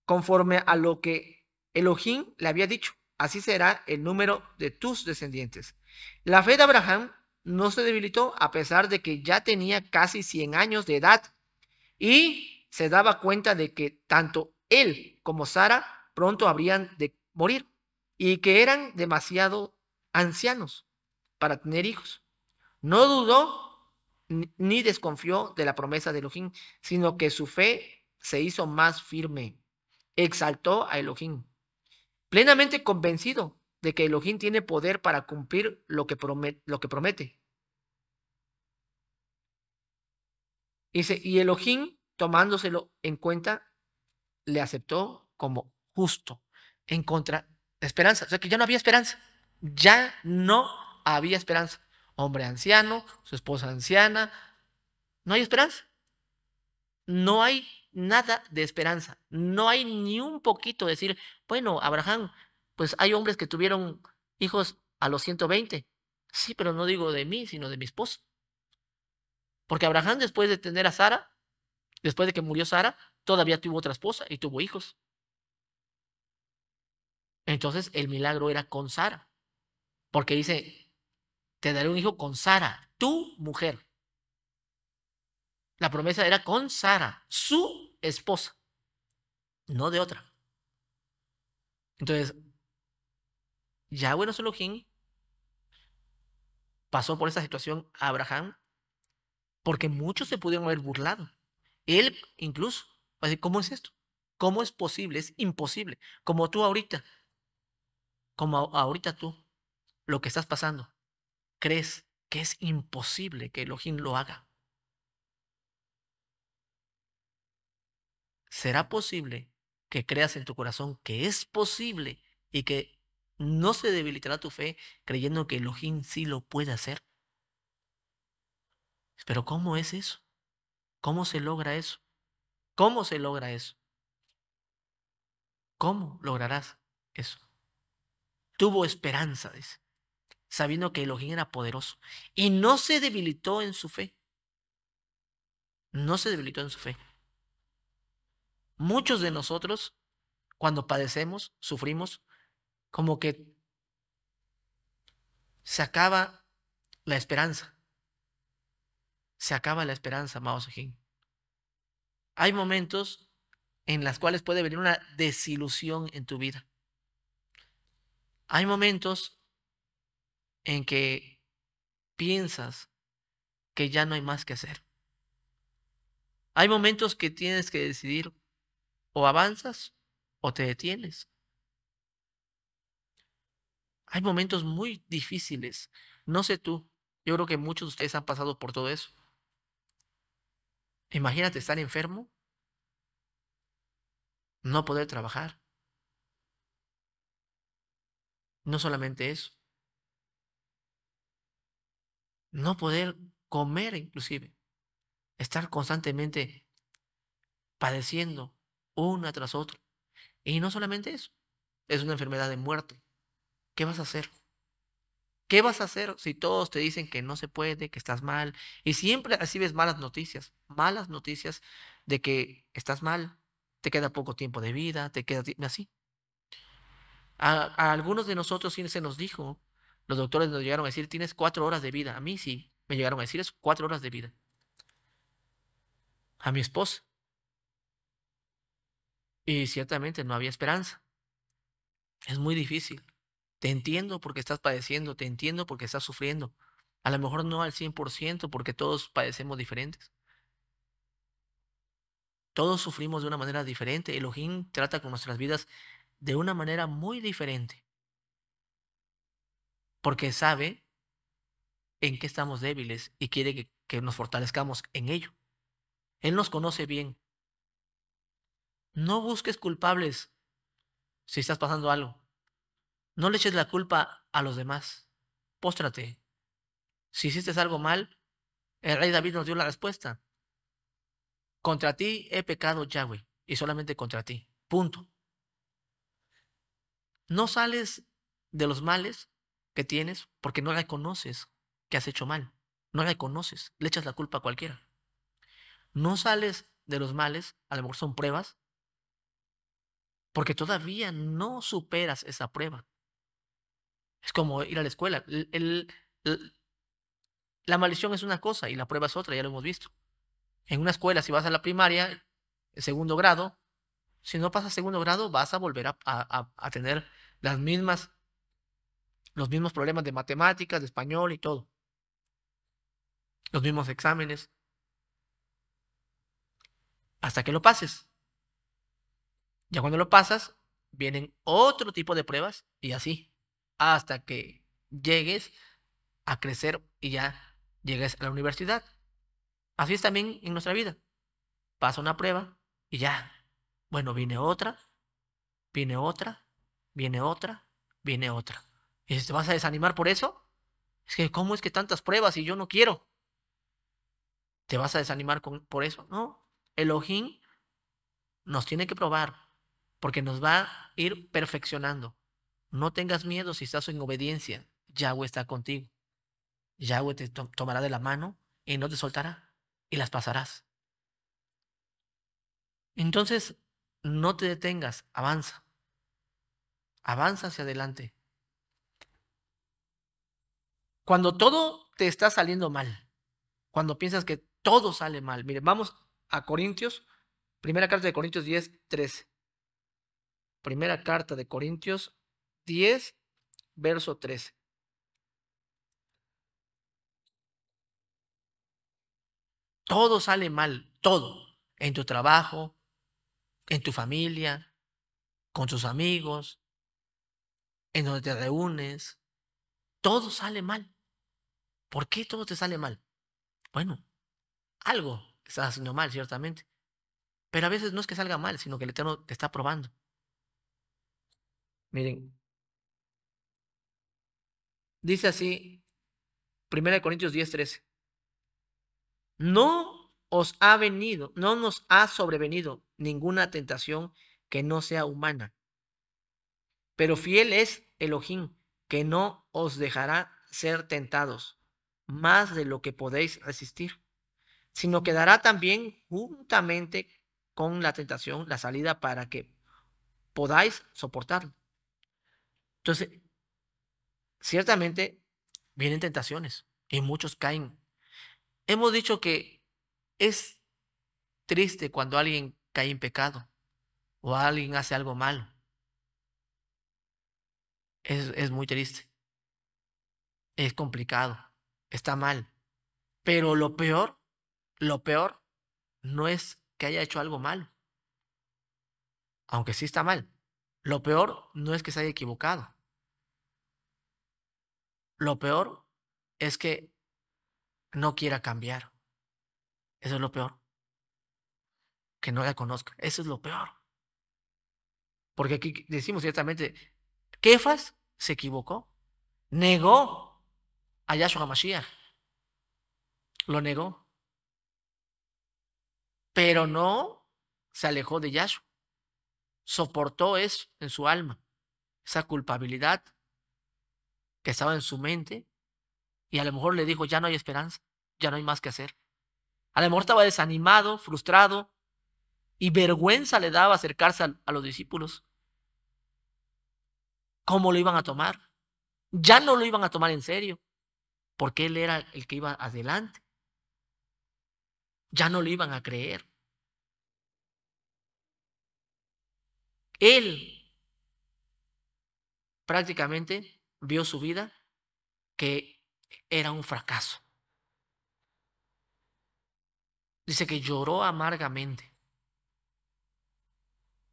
conforme a lo que Elohim le había dicho así será el número de tus descendientes. La fe de Abraham no se debilitó a pesar de que ya tenía casi 100 años de edad y se daba cuenta de que tanto él como Sara pronto habrían de morir y que eran demasiado ancianos para tener hijos. No dudó ni desconfió de la promesa de Elohim, sino que su fe se hizo más firme. Exaltó a Elohim plenamente convencido de que Elohim tiene poder para cumplir lo que, promete. Lo que promete. Dice, y Elohim, tomándoselo en cuenta, le aceptó como justo, en contra de esperanza. O sea que ya no había esperanza. Ya no había esperanza. Hombre anciano, su esposa anciana. No hay esperanza. No hay nada de esperanza. No hay ni un poquito decir, bueno, Abraham, pues hay hombres que tuvieron hijos a los 120. Sí, pero no digo de mí, sino de mi esposo. Porque Abraham, después de tener a Sara, después de que murió Sara, todavía tuvo otra esposa y tuvo hijos. Entonces el milagro era con Sara. Porque dice, te daré un hijo con Sara, tu mujer. La promesa era con Sara, su esposa, no de otra. Entonces, ya Yahweh Elohim pasó por esa situación a Abraham porque muchos se pudieron haber burlado. Él incluso va a decir, ¿cómo es esto? ¿Cómo es posible? Es imposible. Como tú ahorita, como ahorita tú, lo que estás pasando, crees que es imposible que Elohim lo haga. ¿será posible que creas en tu corazón que es posible y que no se debilitará tu fe creyendo que Elohim sí lo puede hacer? Pero ¿cómo es eso? ¿Cómo se logra eso? ¿Cómo se logra eso? ¿Cómo lograrás eso? Tuvo esperanza, dice, sabiendo que Elohim era poderoso y no se debilitó en su fe. No se debilitó en su fe. Muchos de nosotros, cuando padecemos, sufrimos, como que se acaba la esperanza. Se acaba la esperanza, Mao Zedong. Hay momentos en las cuales puede venir una desilusión en tu vida. Hay momentos en que piensas que ya no hay más que hacer. Hay momentos que tienes que decidir o avanzas o te detienes. Hay momentos muy difíciles. No sé tú, yo creo que muchos de ustedes han pasado por todo eso. Imagínate estar enfermo, no poder trabajar. No solamente eso. No poder comer inclusive. Estar constantemente padeciendo una tras otra. Y no solamente eso, es una enfermedad de muerte. ¿Qué vas a hacer? ¿Qué vas a hacer si todos te dicen que no se puede, que estás mal? Y siempre así ves malas noticias, malas noticias de que estás mal, te queda poco tiempo de vida, te queda así. A, algunos de nosotros sí se nos dijo, los doctores nos llegaron a decir, tienes cuatro horas de vida. A mí sí, me llegaron a decir, es cuatro horas de vida. A mi esposa. Y ciertamente no había esperanza. Es muy difícil. Te entiendo porque estás padeciendo, te entiendo porque estás sufriendo. A lo mejor no al 100% porque todos padecemos diferentes. Todos sufrimos de una manera diferente. Elohim trata con nuestras vidas de una manera muy diferente. Porque sabe en qué estamos débiles y quiere que, que nos fortalezcamos en ello. Él nos conoce bien, no busques culpables si estás pasando algo. No le eches la culpa a los demás. Póstrate. Si hiciste algo mal, el rey David nos dio la respuesta. Contra ti he pecado, Yahweh, y solamente contra ti. Punto. No sales de los males que tienes porque no reconoces que has hecho mal. No reconoces, le echas la culpa a cualquiera. No sales de los males, a lo mejor son pruebas, porque todavía no superas esa prueba. Es como ir a la escuela. la maldición es una cosa y la prueba es otra, ya lo hemos visto. En una escuela, si vas a la primaria, segundo grado, si no pasas segundo grado, vas a volver a, a tener las mismas, los mismos problemas de matemáticas, de español y todo. Los mismos exámenes. Hasta que lo pases. Ya cuando lo pasas, vienen otro tipo de pruebas y así, hasta que llegues a crecer y ya llegues a la universidad. Así es también en nuestra vida. Pasa una prueba y ya. Bueno, viene otra, viene otra, viene otra, viene otra. ¿Y te vas a desanimar por eso? Es que, ¿cómo es que tantas pruebas y yo no quiero? ¿Te vas a desanimar por eso? No. El ojín nos tiene que probar porque nos va a ir perfeccionando. No tengas miedo si estás en obediencia. Yahweh está contigo. Yahweh te tomará de la mano y no te soltará y las pasarás. Entonces, no te detengas, avanza. Avanza hacia adelante. Cuando todo te está saliendo mal, cuando piensas que todo sale mal, mire, vamos a Corintios, primera carta de Corintios 10, 13. Primera carta de Corintios 10, verso 13. Todo sale mal, todo. En tu trabajo, en tu familia, con tus amigos, en donde te reúnes. Todo sale mal. ¿Por qué todo te sale mal? Bueno, algo estás haciendo mal, ciertamente. Pero a veces no es que salga mal, sino que el Eterno te está probando. Miren, dice así 1 Corintios 10, 13. No os ha venido, no nos ha sobrevenido ninguna tentación que no sea humana. Pero fiel es Elohim, que no os dejará ser tentados más de lo que podéis resistir, sino que dará también juntamente con la tentación la salida para que podáis soportarlo. Entonces, ciertamente vienen tentaciones y muchos caen. Hemos dicho que es triste cuando alguien cae en pecado o alguien hace algo malo. Es, muy triste. Es complicado. Está mal. Pero lo peor, lo peor no es que haya hecho algo malo. Aunque sí está mal. Lo peor no es que se haya equivocado. Lo peor es que no quiera cambiar. Eso es lo peor. Que no la conozca. Eso es lo peor. Porque aquí decimos ciertamente, Kefas se equivocó. Negó a Yahshua Mashiach. Lo negó. Pero no se alejó de Yahshua. Soportó eso en su alma. Esa culpabilidad que estaba en su mente y a lo mejor le dijo, ya no hay esperanza, ya no hay más que hacer. A lo mejor estaba desanimado, frustrado y vergüenza le daba acercarse a, a los discípulos. ¿Cómo lo iban a tomar? Ya no lo iban a tomar en serio, porque él era el que iba adelante. Ya no lo iban a creer. Él prácticamente vio su vida que era un fracaso. Dice que lloró amargamente.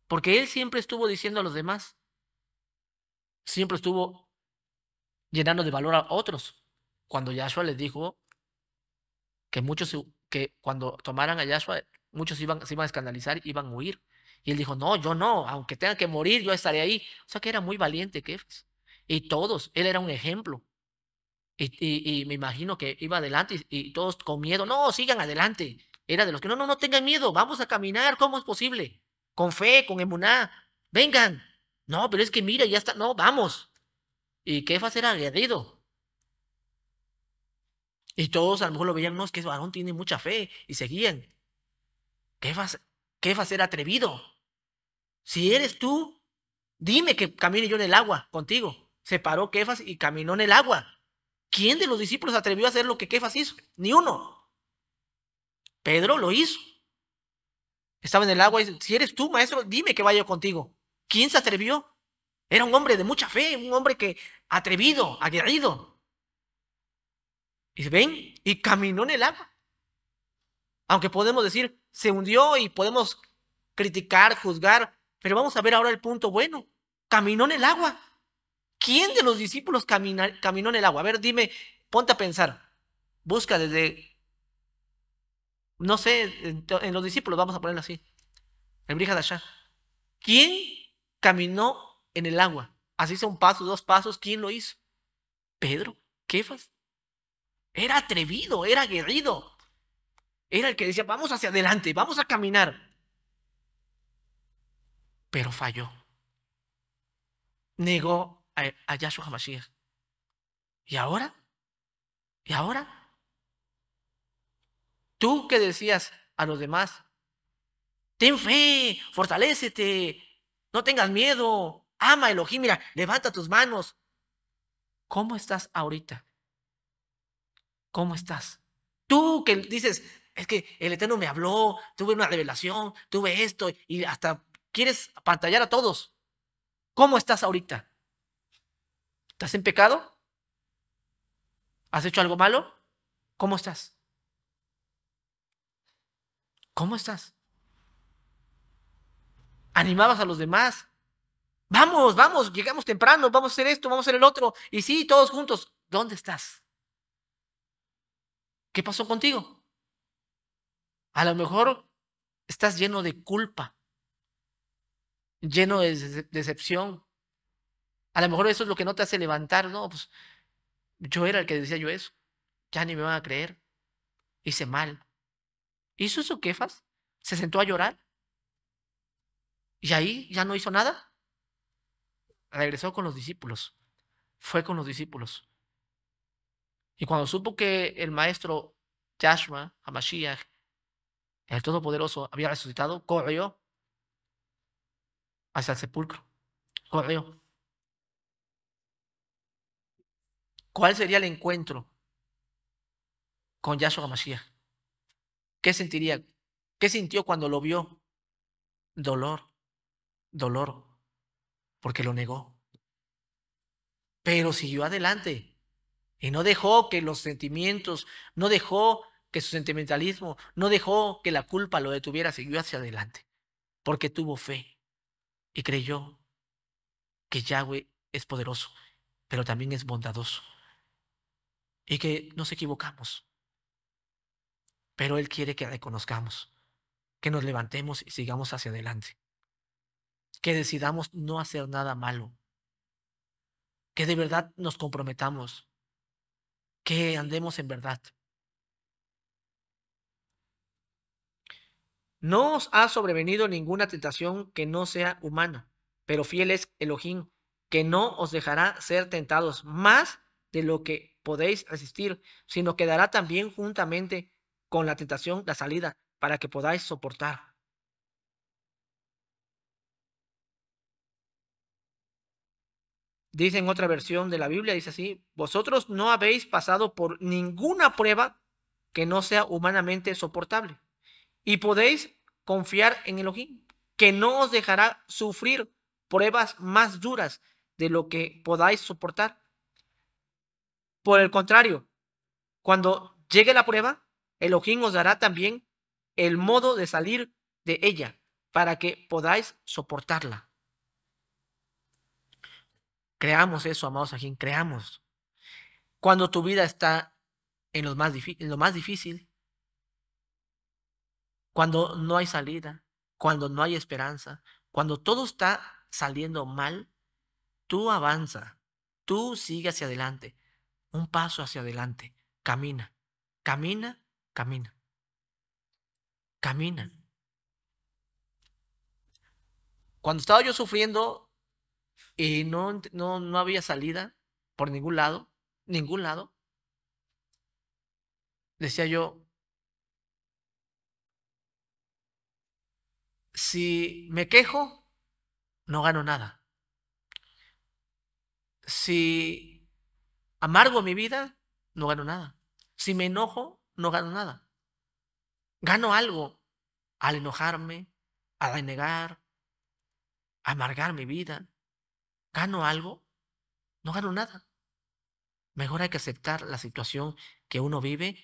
Porque él siempre estuvo diciendo a los demás, siempre estuvo llenando de valor a otros. Cuando Yahshua les dijo que muchos, que cuando tomaran a Yahshua, muchos iban, se iban a escandalizar, iban a huir. Y él dijo, no, yo no, aunque tenga que morir, yo estaré ahí. O sea que era muy valiente, que y todos, él era un ejemplo. Y, me imagino que iba adelante y, todos con miedo, no, sigan adelante. Era de los que, no, no, no tengan miedo, vamos a caminar, ¿cómo es posible? Con fe, con emuná, vengan. No, pero es que mira, ya está, no, vamos. Y Kefas era aguerrido. Y todos a lo mejor lo veían, no, es que ese varón tiene mucha fe, y seguían. Kefas, Kefas era atrevido. Si eres tú, dime que camine yo en el agua contigo se paró Kefas y caminó en el agua. ¿Quién de los discípulos atrevió a hacer lo que Kefas hizo? Ni uno. Pedro lo hizo. Estaba en el agua y dice, si eres tú, maestro, dime que vaya contigo. ¿Quién se atrevió? Era un hombre de mucha fe, un hombre que atrevido, aguerrido. Y ven, y caminó en el agua. Aunque podemos decir, se hundió y podemos criticar, juzgar, pero vamos a ver ahora el punto bueno. Caminó en el agua. ¿Quién de los discípulos caminó en el agua? A ver, dime, ponte a pensar. Busca desde, no sé, en, los discípulos, vamos a ponerlo así. El de allá. ¿Quién caminó en el agua? Así sea un paso, dos pasos, ¿quién lo hizo? Pedro, Quéfas, Era atrevido, era aguerrido. Era el que decía, vamos hacia adelante, vamos a caminar. Pero falló. Negó a, Yahshua Hamashiach. ¿Y ahora? ¿Y ahora? Tú que decías a los demás, ten fe, fortalécete, no tengas miedo, ama Elohim, mira, levanta tus manos. ¿Cómo estás ahorita? ¿Cómo estás? Tú que dices, es que el Eterno me habló, tuve una revelación, tuve esto y hasta quieres pantallar a todos. ¿Cómo estás ahorita? ¿Estás en pecado? ¿Has hecho algo malo? ¿Cómo estás? ¿Cómo estás? Animabas a los demás. Vamos, vamos, llegamos temprano, vamos a hacer esto, vamos a hacer el otro. Y sí, todos juntos. ¿Dónde estás? ¿Qué pasó contigo? A lo mejor estás lleno de culpa, lleno de decepción, a lo mejor eso es lo que no te hace levantar, no, pues yo era el que decía yo eso, ya ni me van a creer, hice mal. ¿Hizo su quefas. ¿Se sentó a llorar? ¿Y ahí ya no hizo nada? Regresó con los discípulos, fue con los discípulos. Y cuando supo que el maestro Yashma, Hamashiach, el Todopoderoso, había resucitado, corrió hacia el sepulcro. Corrió. ¿Cuál sería el encuentro con Yahshua Mashiach? ¿Qué sentiría? ¿Qué sintió cuando lo vio? Dolor, dolor, porque lo negó. Pero siguió adelante y no dejó que los sentimientos, no dejó que su sentimentalismo, no dejó que la culpa lo detuviera, siguió hacia adelante, porque tuvo fe y creyó que Yahweh es poderoso, pero también es bondadoso y que nos equivocamos. Pero Él quiere que reconozcamos, que nos levantemos y sigamos hacia adelante, que decidamos no hacer nada malo, que de verdad nos comprometamos, que andemos en verdad. No os ha sobrevenido ninguna tentación que no sea humana, pero fiel es Elohim, que no os dejará ser tentados más de lo que podéis resistir, sino quedará también juntamente con la tentación la salida para que podáis soportar. Dice en otra versión de la Biblia, dice así, vosotros no habéis pasado por ninguna prueba que no sea humanamente soportable. Y podéis confiar en Elohim, que no os dejará sufrir pruebas más duras de lo que podáis soportar por el contrario, cuando llegue la prueba, Elohim os dará también el modo de salir de ella para que podáis soportarla. Creamos eso, amados Ajín, creamos. Cuando tu vida está en lo más, en lo más difícil, cuando no hay salida, cuando no hay esperanza, cuando todo está saliendo mal, tú avanza, tú sigue hacia adelante, un paso hacia adelante. Camina, camina, camina. Camina. Mm. Cuando estaba yo sufriendo y no, no, no había salida por ningún lado, ningún lado, decía yo, si me quejo, no gano nada. Si amargo mi vida, no gano nada. Si me enojo, no gano nada. Gano algo al enojarme, al renegar, amargar mi vida. ¿Gano algo? No gano nada. Mejor hay que aceptar la situación que uno vive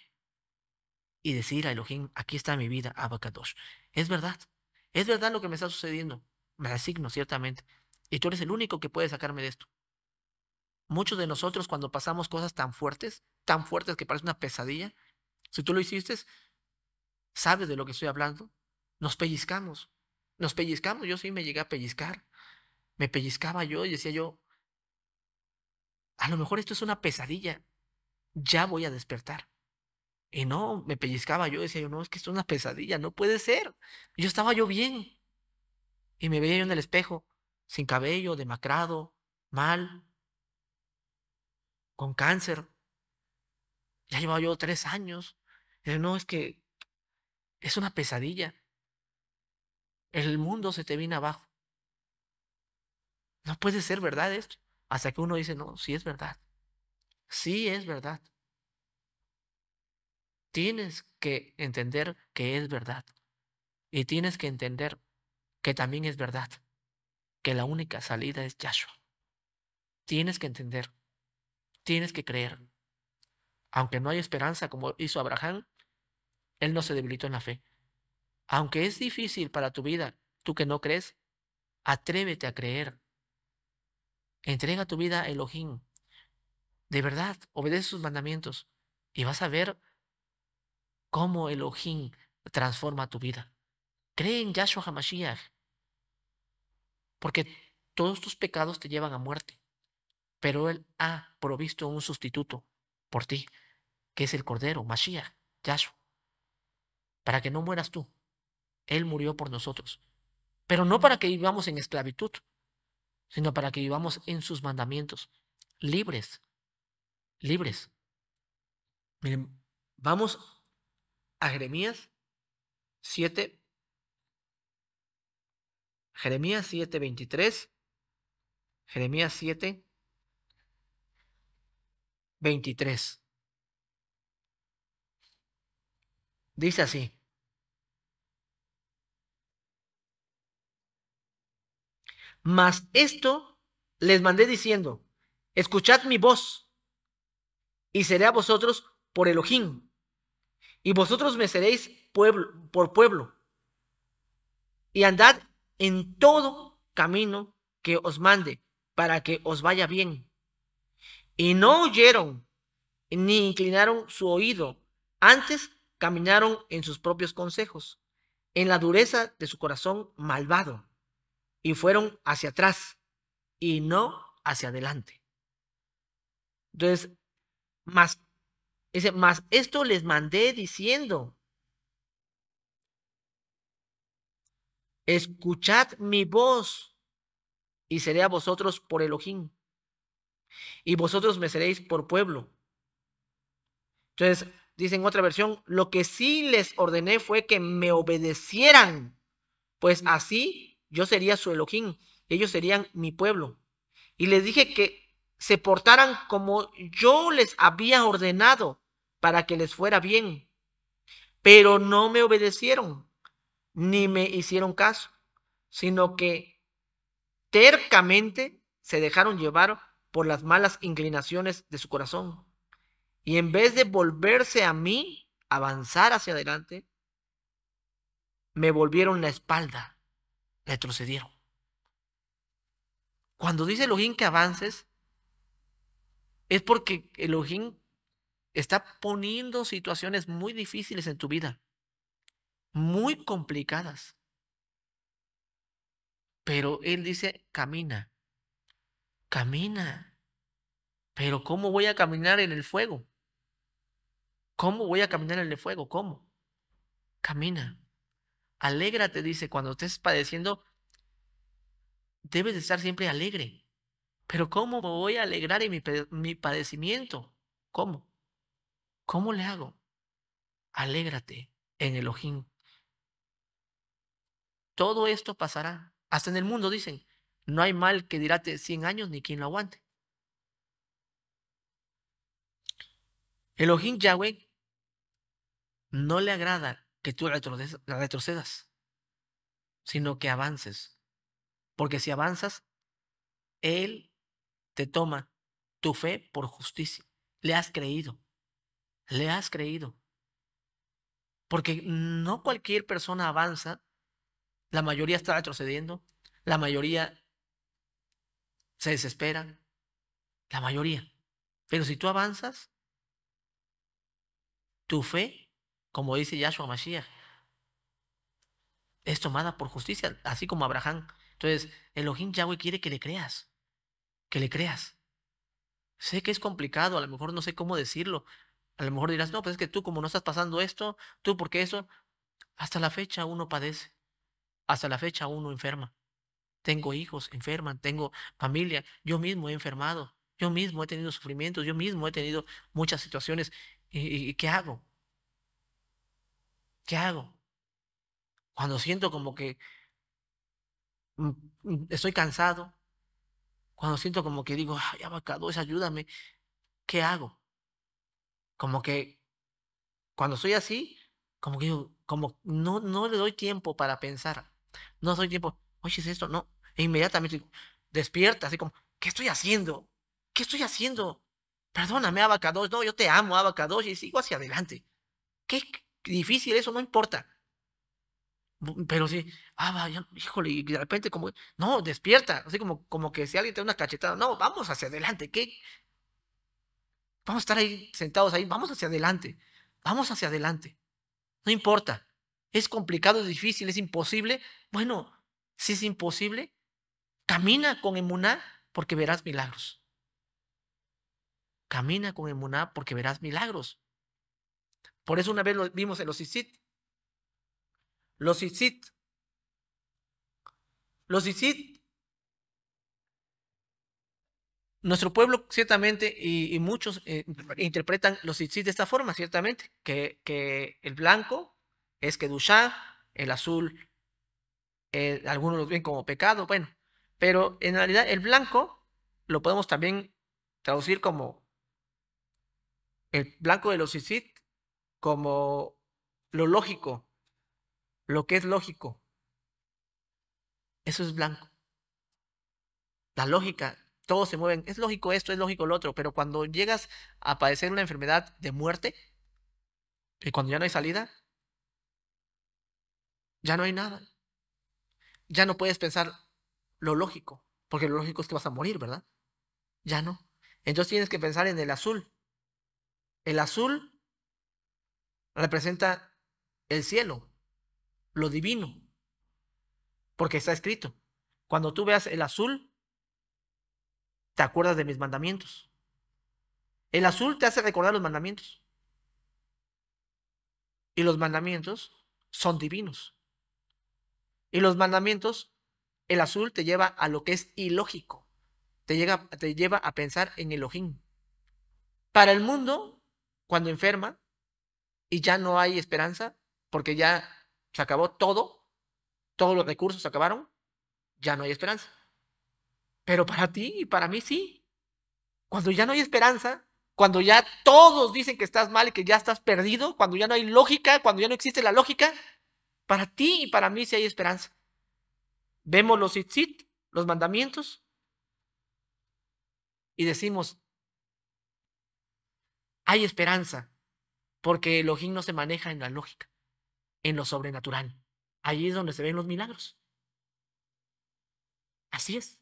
y decir a Elohim, aquí está mi vida, Abacadosh. Es verdad. Es verdad lo que me está sucediendo. Me asigno ciertamente. Y tú eres el único que puede sacarme de esto. Muchos de nosotros cuando pasamos cosas tan fuertes, tan fuertes que parece una pesadilla, si tú lo hiciste, sabes de lo que estoy hablando, nos pellizcamos, nos pellizcamos, yo sí me llegué a pellizcar, me pellizcaba yo y decía yo, a lo mejor esto es una pesadilla, ya voy a despertar. Y no, me pellizcaba yo, decía yo, no, es que esto es una pesadilla, no puede ser. Yo estaba yo bien. Y me veía yo en el espejo, sin cabello, demacrado, mal, con cáncer. Ya llevaba yo tres años. no, es que es una pesadilla. El mundo se te viene abajo. No puede ser verdad esto. Hasta que uno dice, no, sí es verdad. Sí es verdad. Tienes que entender que es verdad. Y tienes que entender que también es verdad. Que la única salida es Yahshua. Tienes que entender Tienes que creer. Aunque no hay esperanza, como hizo Abraham, él no se debilitó en la fe. Aunque es difícil para tu vida, tú que no crees, atrévete a creer. Entrega tu vida a Elohim. De verdad, obedece sus mandamientos y vas a ver cómo Elohim transforma tu vida. Cree en Yahshua HaMashiach, porque todos tus pecados te llevan a muerte pero Él ha provisto un sustituto por ti, que es el Cordero, Mashiach, Yahshua, para que no mueras tú. Él murió por nosotros, pero no para que vivamos en esclavitud, sino para que vivamos en sus mandamientos, libres, libres. Miren, vamos a Jeremías 7, Jeremías 7, Jeremías 7, 23. Dice así. Mas esto les mandé diciendo, escuchad mi voz, y seré a vosotros por Elohim, y vosotros me seréis pueblo, por pueblo, y andad en todo camino que os mande, para que os vaya bien y no oyeron, ni inclinaron su oído, antes caminaron en sus propios consejos, en la dureza de su corazón malvado, y fueron hacia atrás, y no hacia adelante. Entonces, más, ese, más esto les mandé diciendo, escuchad mi voz, y seré a vosotros por el ojín y vosotros me seréis por pueblo. Entonces, dice en otra versión, lo que sí les ordené fue que me obedecieran, pues así yo sería su Elohim, ellos serían mi pueblo. Y les dije que se portaran como yo les había ordenado para que les fuera bien. Pero no me obedecieron, ni me hicieron caso, sino que tercamente se dejaron llevar por las malas inclinaciones de su corazón. Y en vez de volverse a mí, avanzar hacia adelante, me volvieron la espalda, retrocedieron. Cuando dice Elohim que avances, es porque Elohim está poniendo situaciones muy difíciles en tu vida, muy complicadas. Pero Él dice, camina, camina. Pero ¿cómo voy a caminar en el fuego? ¿Cómo voy a caminar en el fuego? ¿Cómo? Camina. Alégrate, dice, cuando estés padeciendo, debes de estar siempre alegre. Pero ¿cómo voy a alegrar en mi, mi padecimiento? ¿Cómo? ¿Cómo le hago? Alégrate en el ojín. Todo esto pasará. Hasta en el mundo, dicen, no hay mal que dirate 100 años ni quien lo aguante. Elohim Yahweh no le agrada que tú retrocedas, sino que avances. Porque si avanzas, Él te toma tu fe por justicia. Le has creído. Le has creído. Porque no cualquier persona avanza. La mayoría está retrocediendo. La mayoría se desesperan, la mayoría. Pero si tú avanzas, tu fe, como dice Yahshua Mashiach, es tomada por justicia, así como Abraham. Entonces, Elohim Yahweh quiere que le creas, que le creas. Sé que es complicado, a lo mejor no sé cómo decirlo. A lo mejor dirás, no, pues es que tú como no estás pasando esto, tú porque eso, hasta la fecha uno padece, hasta la fecha uno enferma, tengo hijos, enferman, tengo familia, yo mismo he enfermado, yo mismo he tenido sufrimientos, yo mismo he tenido muchas situaciones. ¿Y, qué hago? ¿Qué hago? Cuando siento como que mm, mm, estoy cansado, cuando siento como que digo, ay, abacados, ayúdame, ¿qué hago? Como que cuando soy así, como que como no, no le doy tiempo para pensar, no doy tiempo, oye, es esto, no, e inmediatamente despierta, así como, ¿qué estoy haciendo? ¿Qué estoy haciendo? Perdóname, Abacados. No, yo te amo, Abacados, y sigo hacia adelante. Qué difícil, eso no importa. Pero sí, ah, híjole, y de repente como, no, despierta, así como, como que si alguien te da una cachetada, no, vamos hacia adelante, ¿qué? Vamos a estar ahí sentados ahí, vamos hacia adelante, vamos hacia adelante, no importa, es complicado, es difícil, es imposible, bueno, si es imposible, Camina con emuná porque verás milagros. Camina con emuná porque verás milagros. Por eso una vez lo vimos en los Isit. Los Isit. Los Isit. Nuestro pueblo, ciertamente, y, muchos eh, interpretan los Isit de esta forma, ciertamente, que, el blanco es Kedushá, el azul, eh, algunos lo ven como pecado, bueno, pero en realidad el blanco lo podemos también traducir como el blanco de los isis como lo lógico, lo que es lógico. Eso es blanco. La lógica, todos se mueven. Es lógico esto, es lógico lo otro, pero cuando llegas a padecer una enfermedad de muerte y cuando ya no hay salida, ya no hay nada. Ya no puedes pensar, lo lógico, porque lo lógico es que vas a morir, ¿verdad? Ya no. Entonces tienes que pensar en el azul. El azul representa el cielo, lo divino, porque está escrito. Cuando tú veas el azul, te acuerdas de mis mandamientos. El azul te hace recordar los mandamientos. Y los mandamientos son divinos. Y los mandamientos el azul te lleva a lo que es ilógico. Te, te lleva a pensar en el ojín. Para el mundo, cuando enferma y ya no hay esperanza, porque ya se acabó todo, todos los recursos se acabaron, ya no hay esperanza. Pero para ti y para mí sí. Cuando ya no hay esperanza, cuando ya todos dicen que estás mal y que ya estás perdido, cuando ya no hay lógica, cuando ya no existe la lógica, para ti y para mí sí hay esperanza. Vemos los tzitzit, los mandamientos, y decimos, hay esperanza, porque el ojín no se maneja en la lógica, en lo sobrenatural. Allí es donde se ven los milagros. Así es.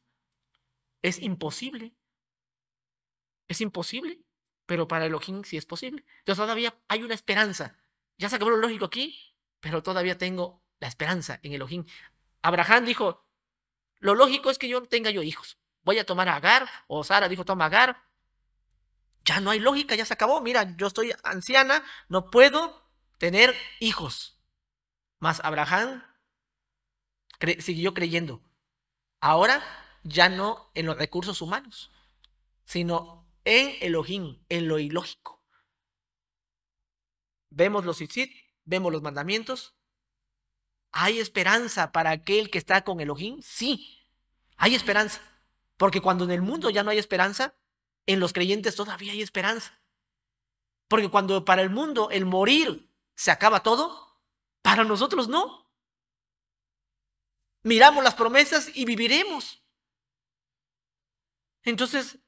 Es imposible. Es imposible, pero para Elohim sí es posible. Entonces todavía hay una esperanza. Ya se acabó lo lógico aquí, pero todavía tengo la esperanza en Elohim. Abraham dijo, lo lógico es que yo tenga yo hijos. Voy a tomar a Agar, o Sara dijo, toma a Agar. Ya no hay lógica, ya se acabó. Mira, yo estoy anciana, no puedo tener hijos. Mas Abraham siguió creyendo. Ahora ya no en los recursos humanos, sino en Elohim, en lo ilógico. Vemos los tzitzit, vemos los mandamientos, ¿Hay esperanza para aquel que está con Elohim? Sí, hay esperanza. Porque cuando en el mundo ya no hay esperanza, en los creyentes todavía hay esperanza. Porque cuando para el mundo el morir se acaba todo, para nosotros no. Miramos las promesas y viviremos. Entonces,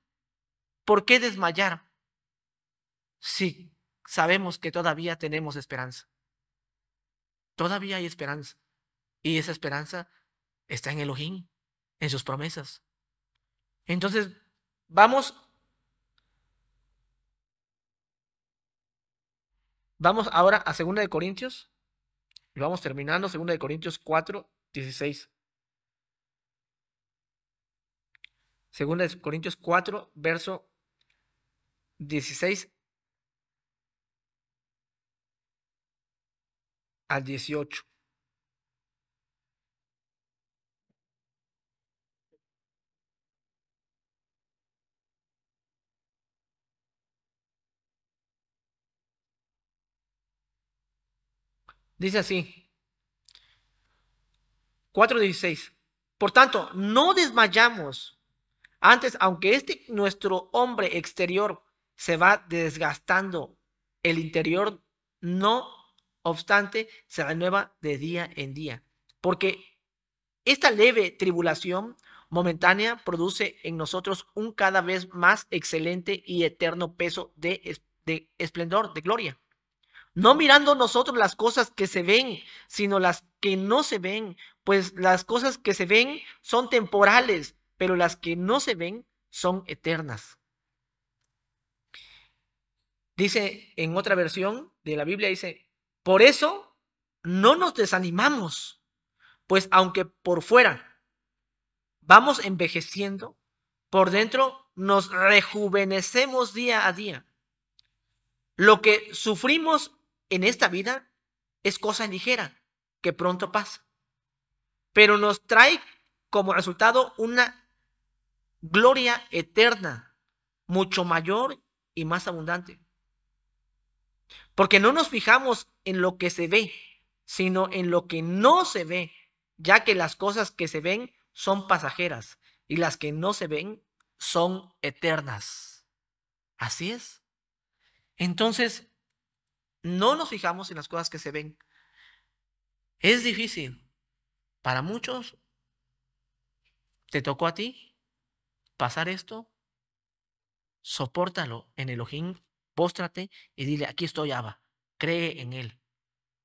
¿por qué desmayar si sabemos que todavía tenemos esperanza? Todavía hay esperanza. Y esa esperanza está en Elohim, en sus promesas. Entonces, vamos. Vamos ahora a 2 de Corintios. Y vamos terminando 2 de Corintios 4, 16. 2 de Corintios 4, verso 16 al 18. Dice así, 4.16. Por tanto, no desmayamos. Antes, aunque este nuestro hombre exterior se va desgastando, el interior no obstante, se renueva de día en día, porque esta leve tribulación momentánea produce en nosotros un cada vez más excelente y eterno peso de, de esplendor, de gloria. No mirando nosotros las cosas que se ven, sino las que no se ven, pues las cosas que se ven son temporales, pero las que no se ven son eternas. Dice en otra versión de la Biblia, dice, por eso no nos desanimamos, pues aunque por fuera vamos envejeciendo, por dentro nos rejuvenecemos día a día. Lo que sufrimos en esta vida es cosa ligera, que pronto pasa, pero nos trae como resultado una gloria eterna, mucho mayor y más abundante. Porque no nos fijamos en lo que se ve, sino en lo que no se ve, ya que las cosas que se ven son pasajeras y las que no se ven son eternas. Así es. Entonces, no nos fijamos en las cosas que se ven. Es difícil. Para muchos, te tocó a ti pasar esto. Sopórtalo en el ojín Póstrate y dile, aquí estoy, Abba. Cree en Él,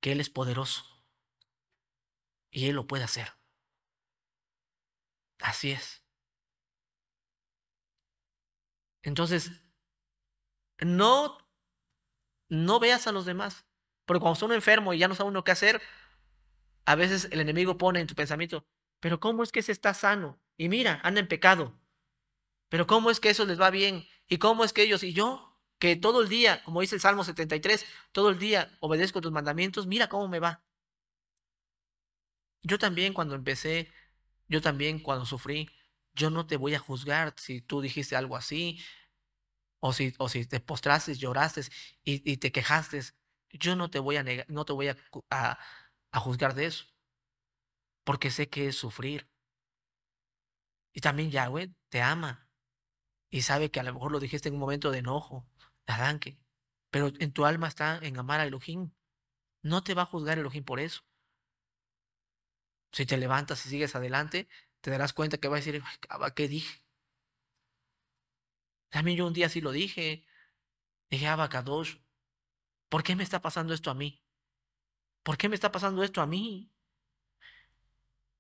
que Él es poderoso. Y Él lo puede hacer. Así es. Entonces, no, no veas a los demás. Porque cuando son enfermos enfermo y ya no sabe uno qué hacer, a veces el enemigo pone en tu pensamiento, pero ¿cómo es que se está sano? Y mira, anda en pecado. Pero ¿cómo es que eso les va bien? ¿Y cómo es que ellos y yo? que todo el día, como dice el Salmo 73, todo el día obedezco tus mandamientos, mira cómo me va. Yo también cuando empecé, yo también cuando sufrí, yo no te voy a juzgar si tú dijiste algo así, o si, o si te postraste, lloraste y, te quejaste. Yo no te voy a negar, no te voy a, a juzgar de eso, porque sé que es sufrir. Y también Yahweh te ama y sabe que a lo mejor lo dijiste en un momento de enojo, Arranque. Pero en tu alma está en amar a Elohim. No te va a juzgar Elohim por eso. Si te levantas y sigues adelante, te darás cuenta que va a decir, ¿qué dije? También yo un día sí lo dije. Dije, Abacadosh, ah, ¿por qué me está pasando esto a mí? ¿Por qué me está pasando esto a mí?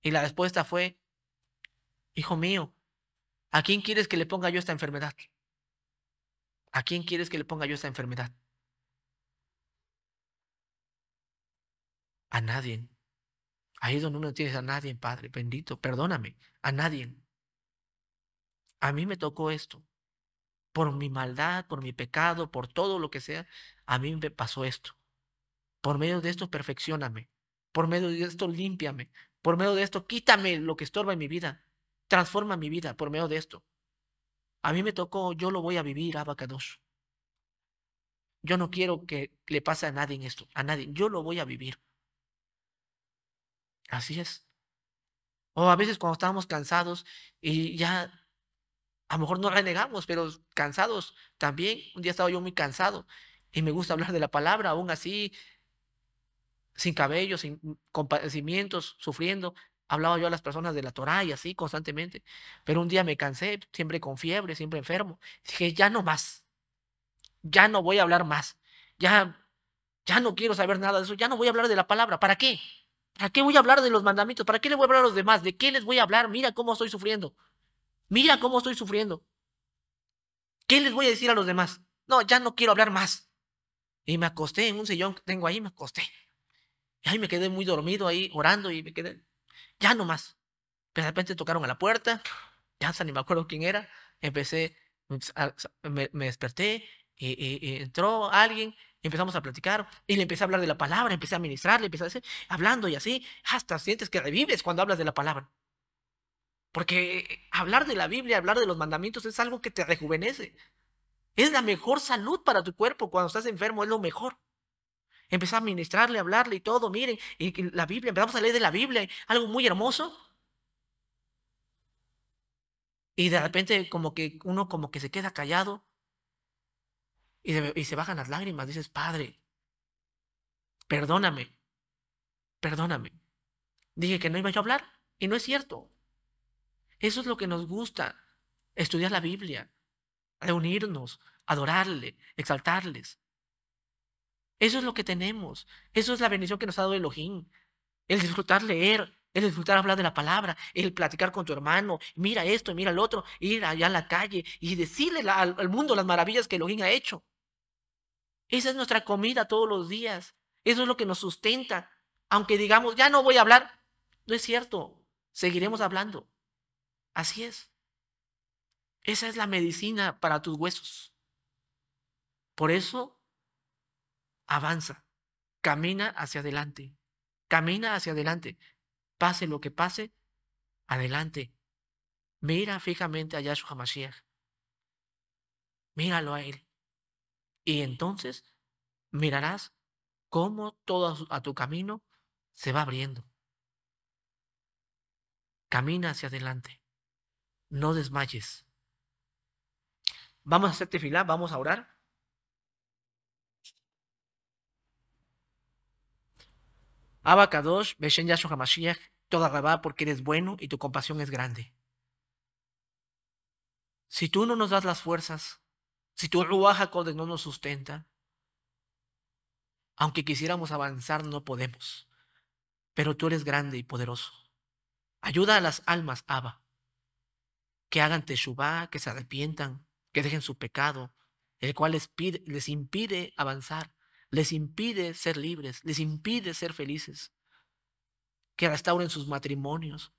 Y la respuesta fue, hijo mío, ¿a quién quieres que le ponga yo esta enfermedad? ¿A quién quieres que le ponga yo esta enfermedad? A nadie. Ahí es donde no tienes a nadie, Padre, bendito, perdóname, a nadie. A mí me tocó esto. Por mi maldad, por mi pecado, por todo lo que sea, a mí me pasó esto. Por medio de esto, perfeccioname. Por medio de esto, límpiame. Por medio de esto, quítame lo que estorba en mi vida. Transforma mi vida por medio de esto. A mí me tocó, yo lo voy a vivir, abacados. Yo no quiero que le pase a nadie en esto, a nadie. Yo lo voy a vivir. Así es. O a veces cuando estábamos cansados y ya a lo mejor no renegamos, pero cansados también. Un día estaba yo muy cansado y me gusta hablar de la palabra, aún así, sin cabello, sin compadecimientos, sufriendo hablaba yo a las personas de la Torah y así constantemente, pero un día me cansé, siempre con fiebre, siempre enfermo. Dije, ya no más, ya no voy a hablar más, ya, ya no quiero saber nada de eso, ya no voy a hablar de la palabra, ¿para qué? ¿Para qué voy a hablar de los mandamientos? ¿Para qué le voy a hablar a los demás? ¿De qué les voy a hablar? Mira cómo estoy sufriendo. Mira cómo estoy sufriendo. ¿Qué les voy a decir a los demás? No, ya no quiero hablar más. Y me acosté en un sillón que tengo ahí, me acosté. Y ahí me quedé muy dormido ahí orando y me quedé ya no más. Pero de repente tocaron a la puerta, ya ni me acuerdo quién era, empecé, pues, me, desperté, y, eh, eh, eh, entró alguien, empezamos a platicar, y le empecé a hablar de la palabra, empecé a ministrarle, empecé a decir, hablando y así, hasta sientes que revives cuando hablas de la palabra. Porque hablar de la Biblia, hablar de los mandamientos es algo que te rejuvenece. Es la mejor salud para tu cuerpo cuando estás enfermo, es lo mejor. Empezar a ministrarle, hablarle y todo, miren, y la Biblia, empezamos a leer de la Biblia, algo muy hermoso. Y de repente como que uno como que se queda callado y, y se bajan las lágrimas, dices, Padre, perdóname, perdóname. Dije que no iba yo a hablar y no es cierto. Eso es lo que nos gusta, estudiar la Biblia, reunirnos, adorarle, exaltarles. Eso es lo que tenemos. Eso es la bendición que nos ha dado Elohim. El disfrutar leer, el disfrutar hablar de la palabra, el platicar con tu hermano, mira esto, mira el otro, ir allá a la calle y decirle al, al mundo las maravillas que Elohim ha hecho. Esa es nuestra comida todos los días. Eso es lo que nos sustenta. Aunque digamos, ya no voy a hablar, no es cierto. Seguiremos hablando. Así es. Esa es la medicina para tus huesos. Por eso avanza, camina hacia adelante, camina hacia adelante, pase lo que pase, adelante. Mira fijamente a Yahshua Mashiach, Míralo a él. Y entonces mirarás cómo todo a tu camino se va abriendo. Camina hacia adelante. No desmayes. Vamos a hacerte filar, vamos a orar. Kadosh, Beshen Yashu HaMashiach, toda Rabá, porque eres bueno y tu compasión es grande. Si tú no nos das las fuerzas, si tu Ruach no nos sustenta, aunque quisiéramos avanzar, no podemos. Pero tú eres grande y poderoso. Ayuda a las almas, Abba, que hagan Teshuvah, que se arrepientan, que dejen su pecado, el cual les impide avanzar les impide ser libres, les impide ser felices. Que restauren sus matrimonios,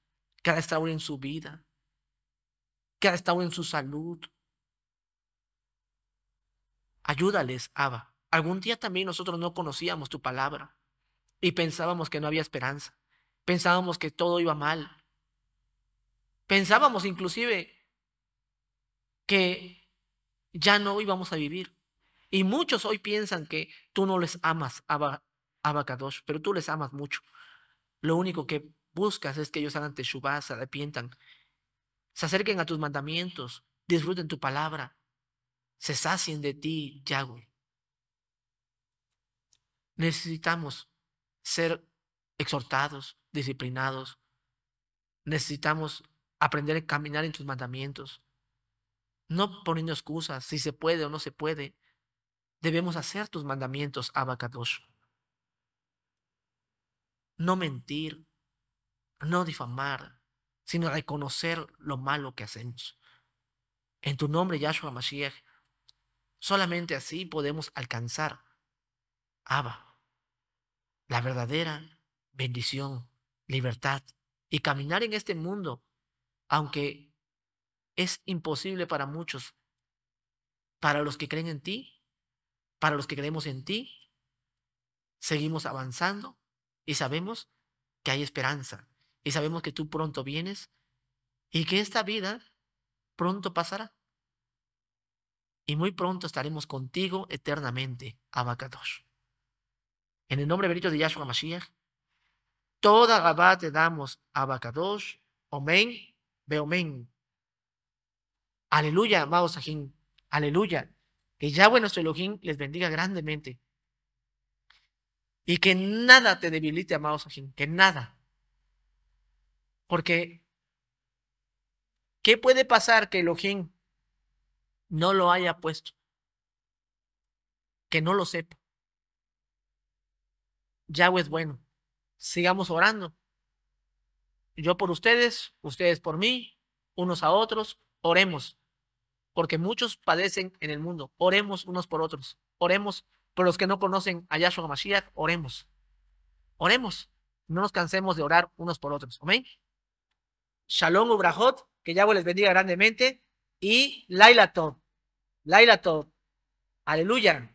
que restauren su vida, que restauren su salud. Ayúdales, Abba. Algún día también nosotros no conocíamos tu palabra y pensábamos que no había esperanza. Pensábamos que todo iba mal. Pensábamos inclusive que ya no íbamos a vivir. Y muchos hoy piensan que tú no les amas, Abba, Kadosh, pero tú les amas mucho. Lo único que buscas es que ellos de Shubá, se arrepientan, se acerquen a tus mandamientos, disfruten tu palabra, se sacien de ti, Yahweh. Necesitamos ser exhortados, disciplinados. Necesitamos aprender a caminar en tus mandamientos. No poniendo excusas si se puede o no se puede debemos hacer tus mandamientos, Kadosh. No mentir, no difamar, sino reconocer lo malo que hacemos. En tu nombre, Yahshua Mashiach, solamente así podemos alcanzar, Abba, la verdadera bendición, libertad y caminar en este mundo, aunque es imposible para muchos. Para los que creen en ti, para los que creemos en ti, seguimos avanzando y sabemos que hay esperanza y sabemos que tú pronto vienes y que esta vida pronto pasará. Y muy pronto estaremos contigo eternamente, Abacadosh. En el nombre bendito de Yahshua Mashiach, toda Gabá te damos, Abacadosh, Omen, Beomen. Aleluya, amados Sajín. Aleluya. Que Yahweh nuestro Elohim les bendiga grandemente. Y que nada te debilite, amados Elohim, que nada. Porque, ¿qué puede pasar que Elohim no lo haya puesto? Que no lo sepa. Yahweh es bueno. Sigamos orando. Yo por ustedes, ustedes por mí, unos a otros, oremos porque muchos padecen en el mundo. Oremos unos por otros. Oremos por los que no conocen a Yahshua Mashiach. Oremos. Oremos. No nos cansemos de orar unos por otros. Amén. Shalom Ubrahot. Que Yahweh les bendiga grandemente. Y Laila Todd, Laila Aleluya.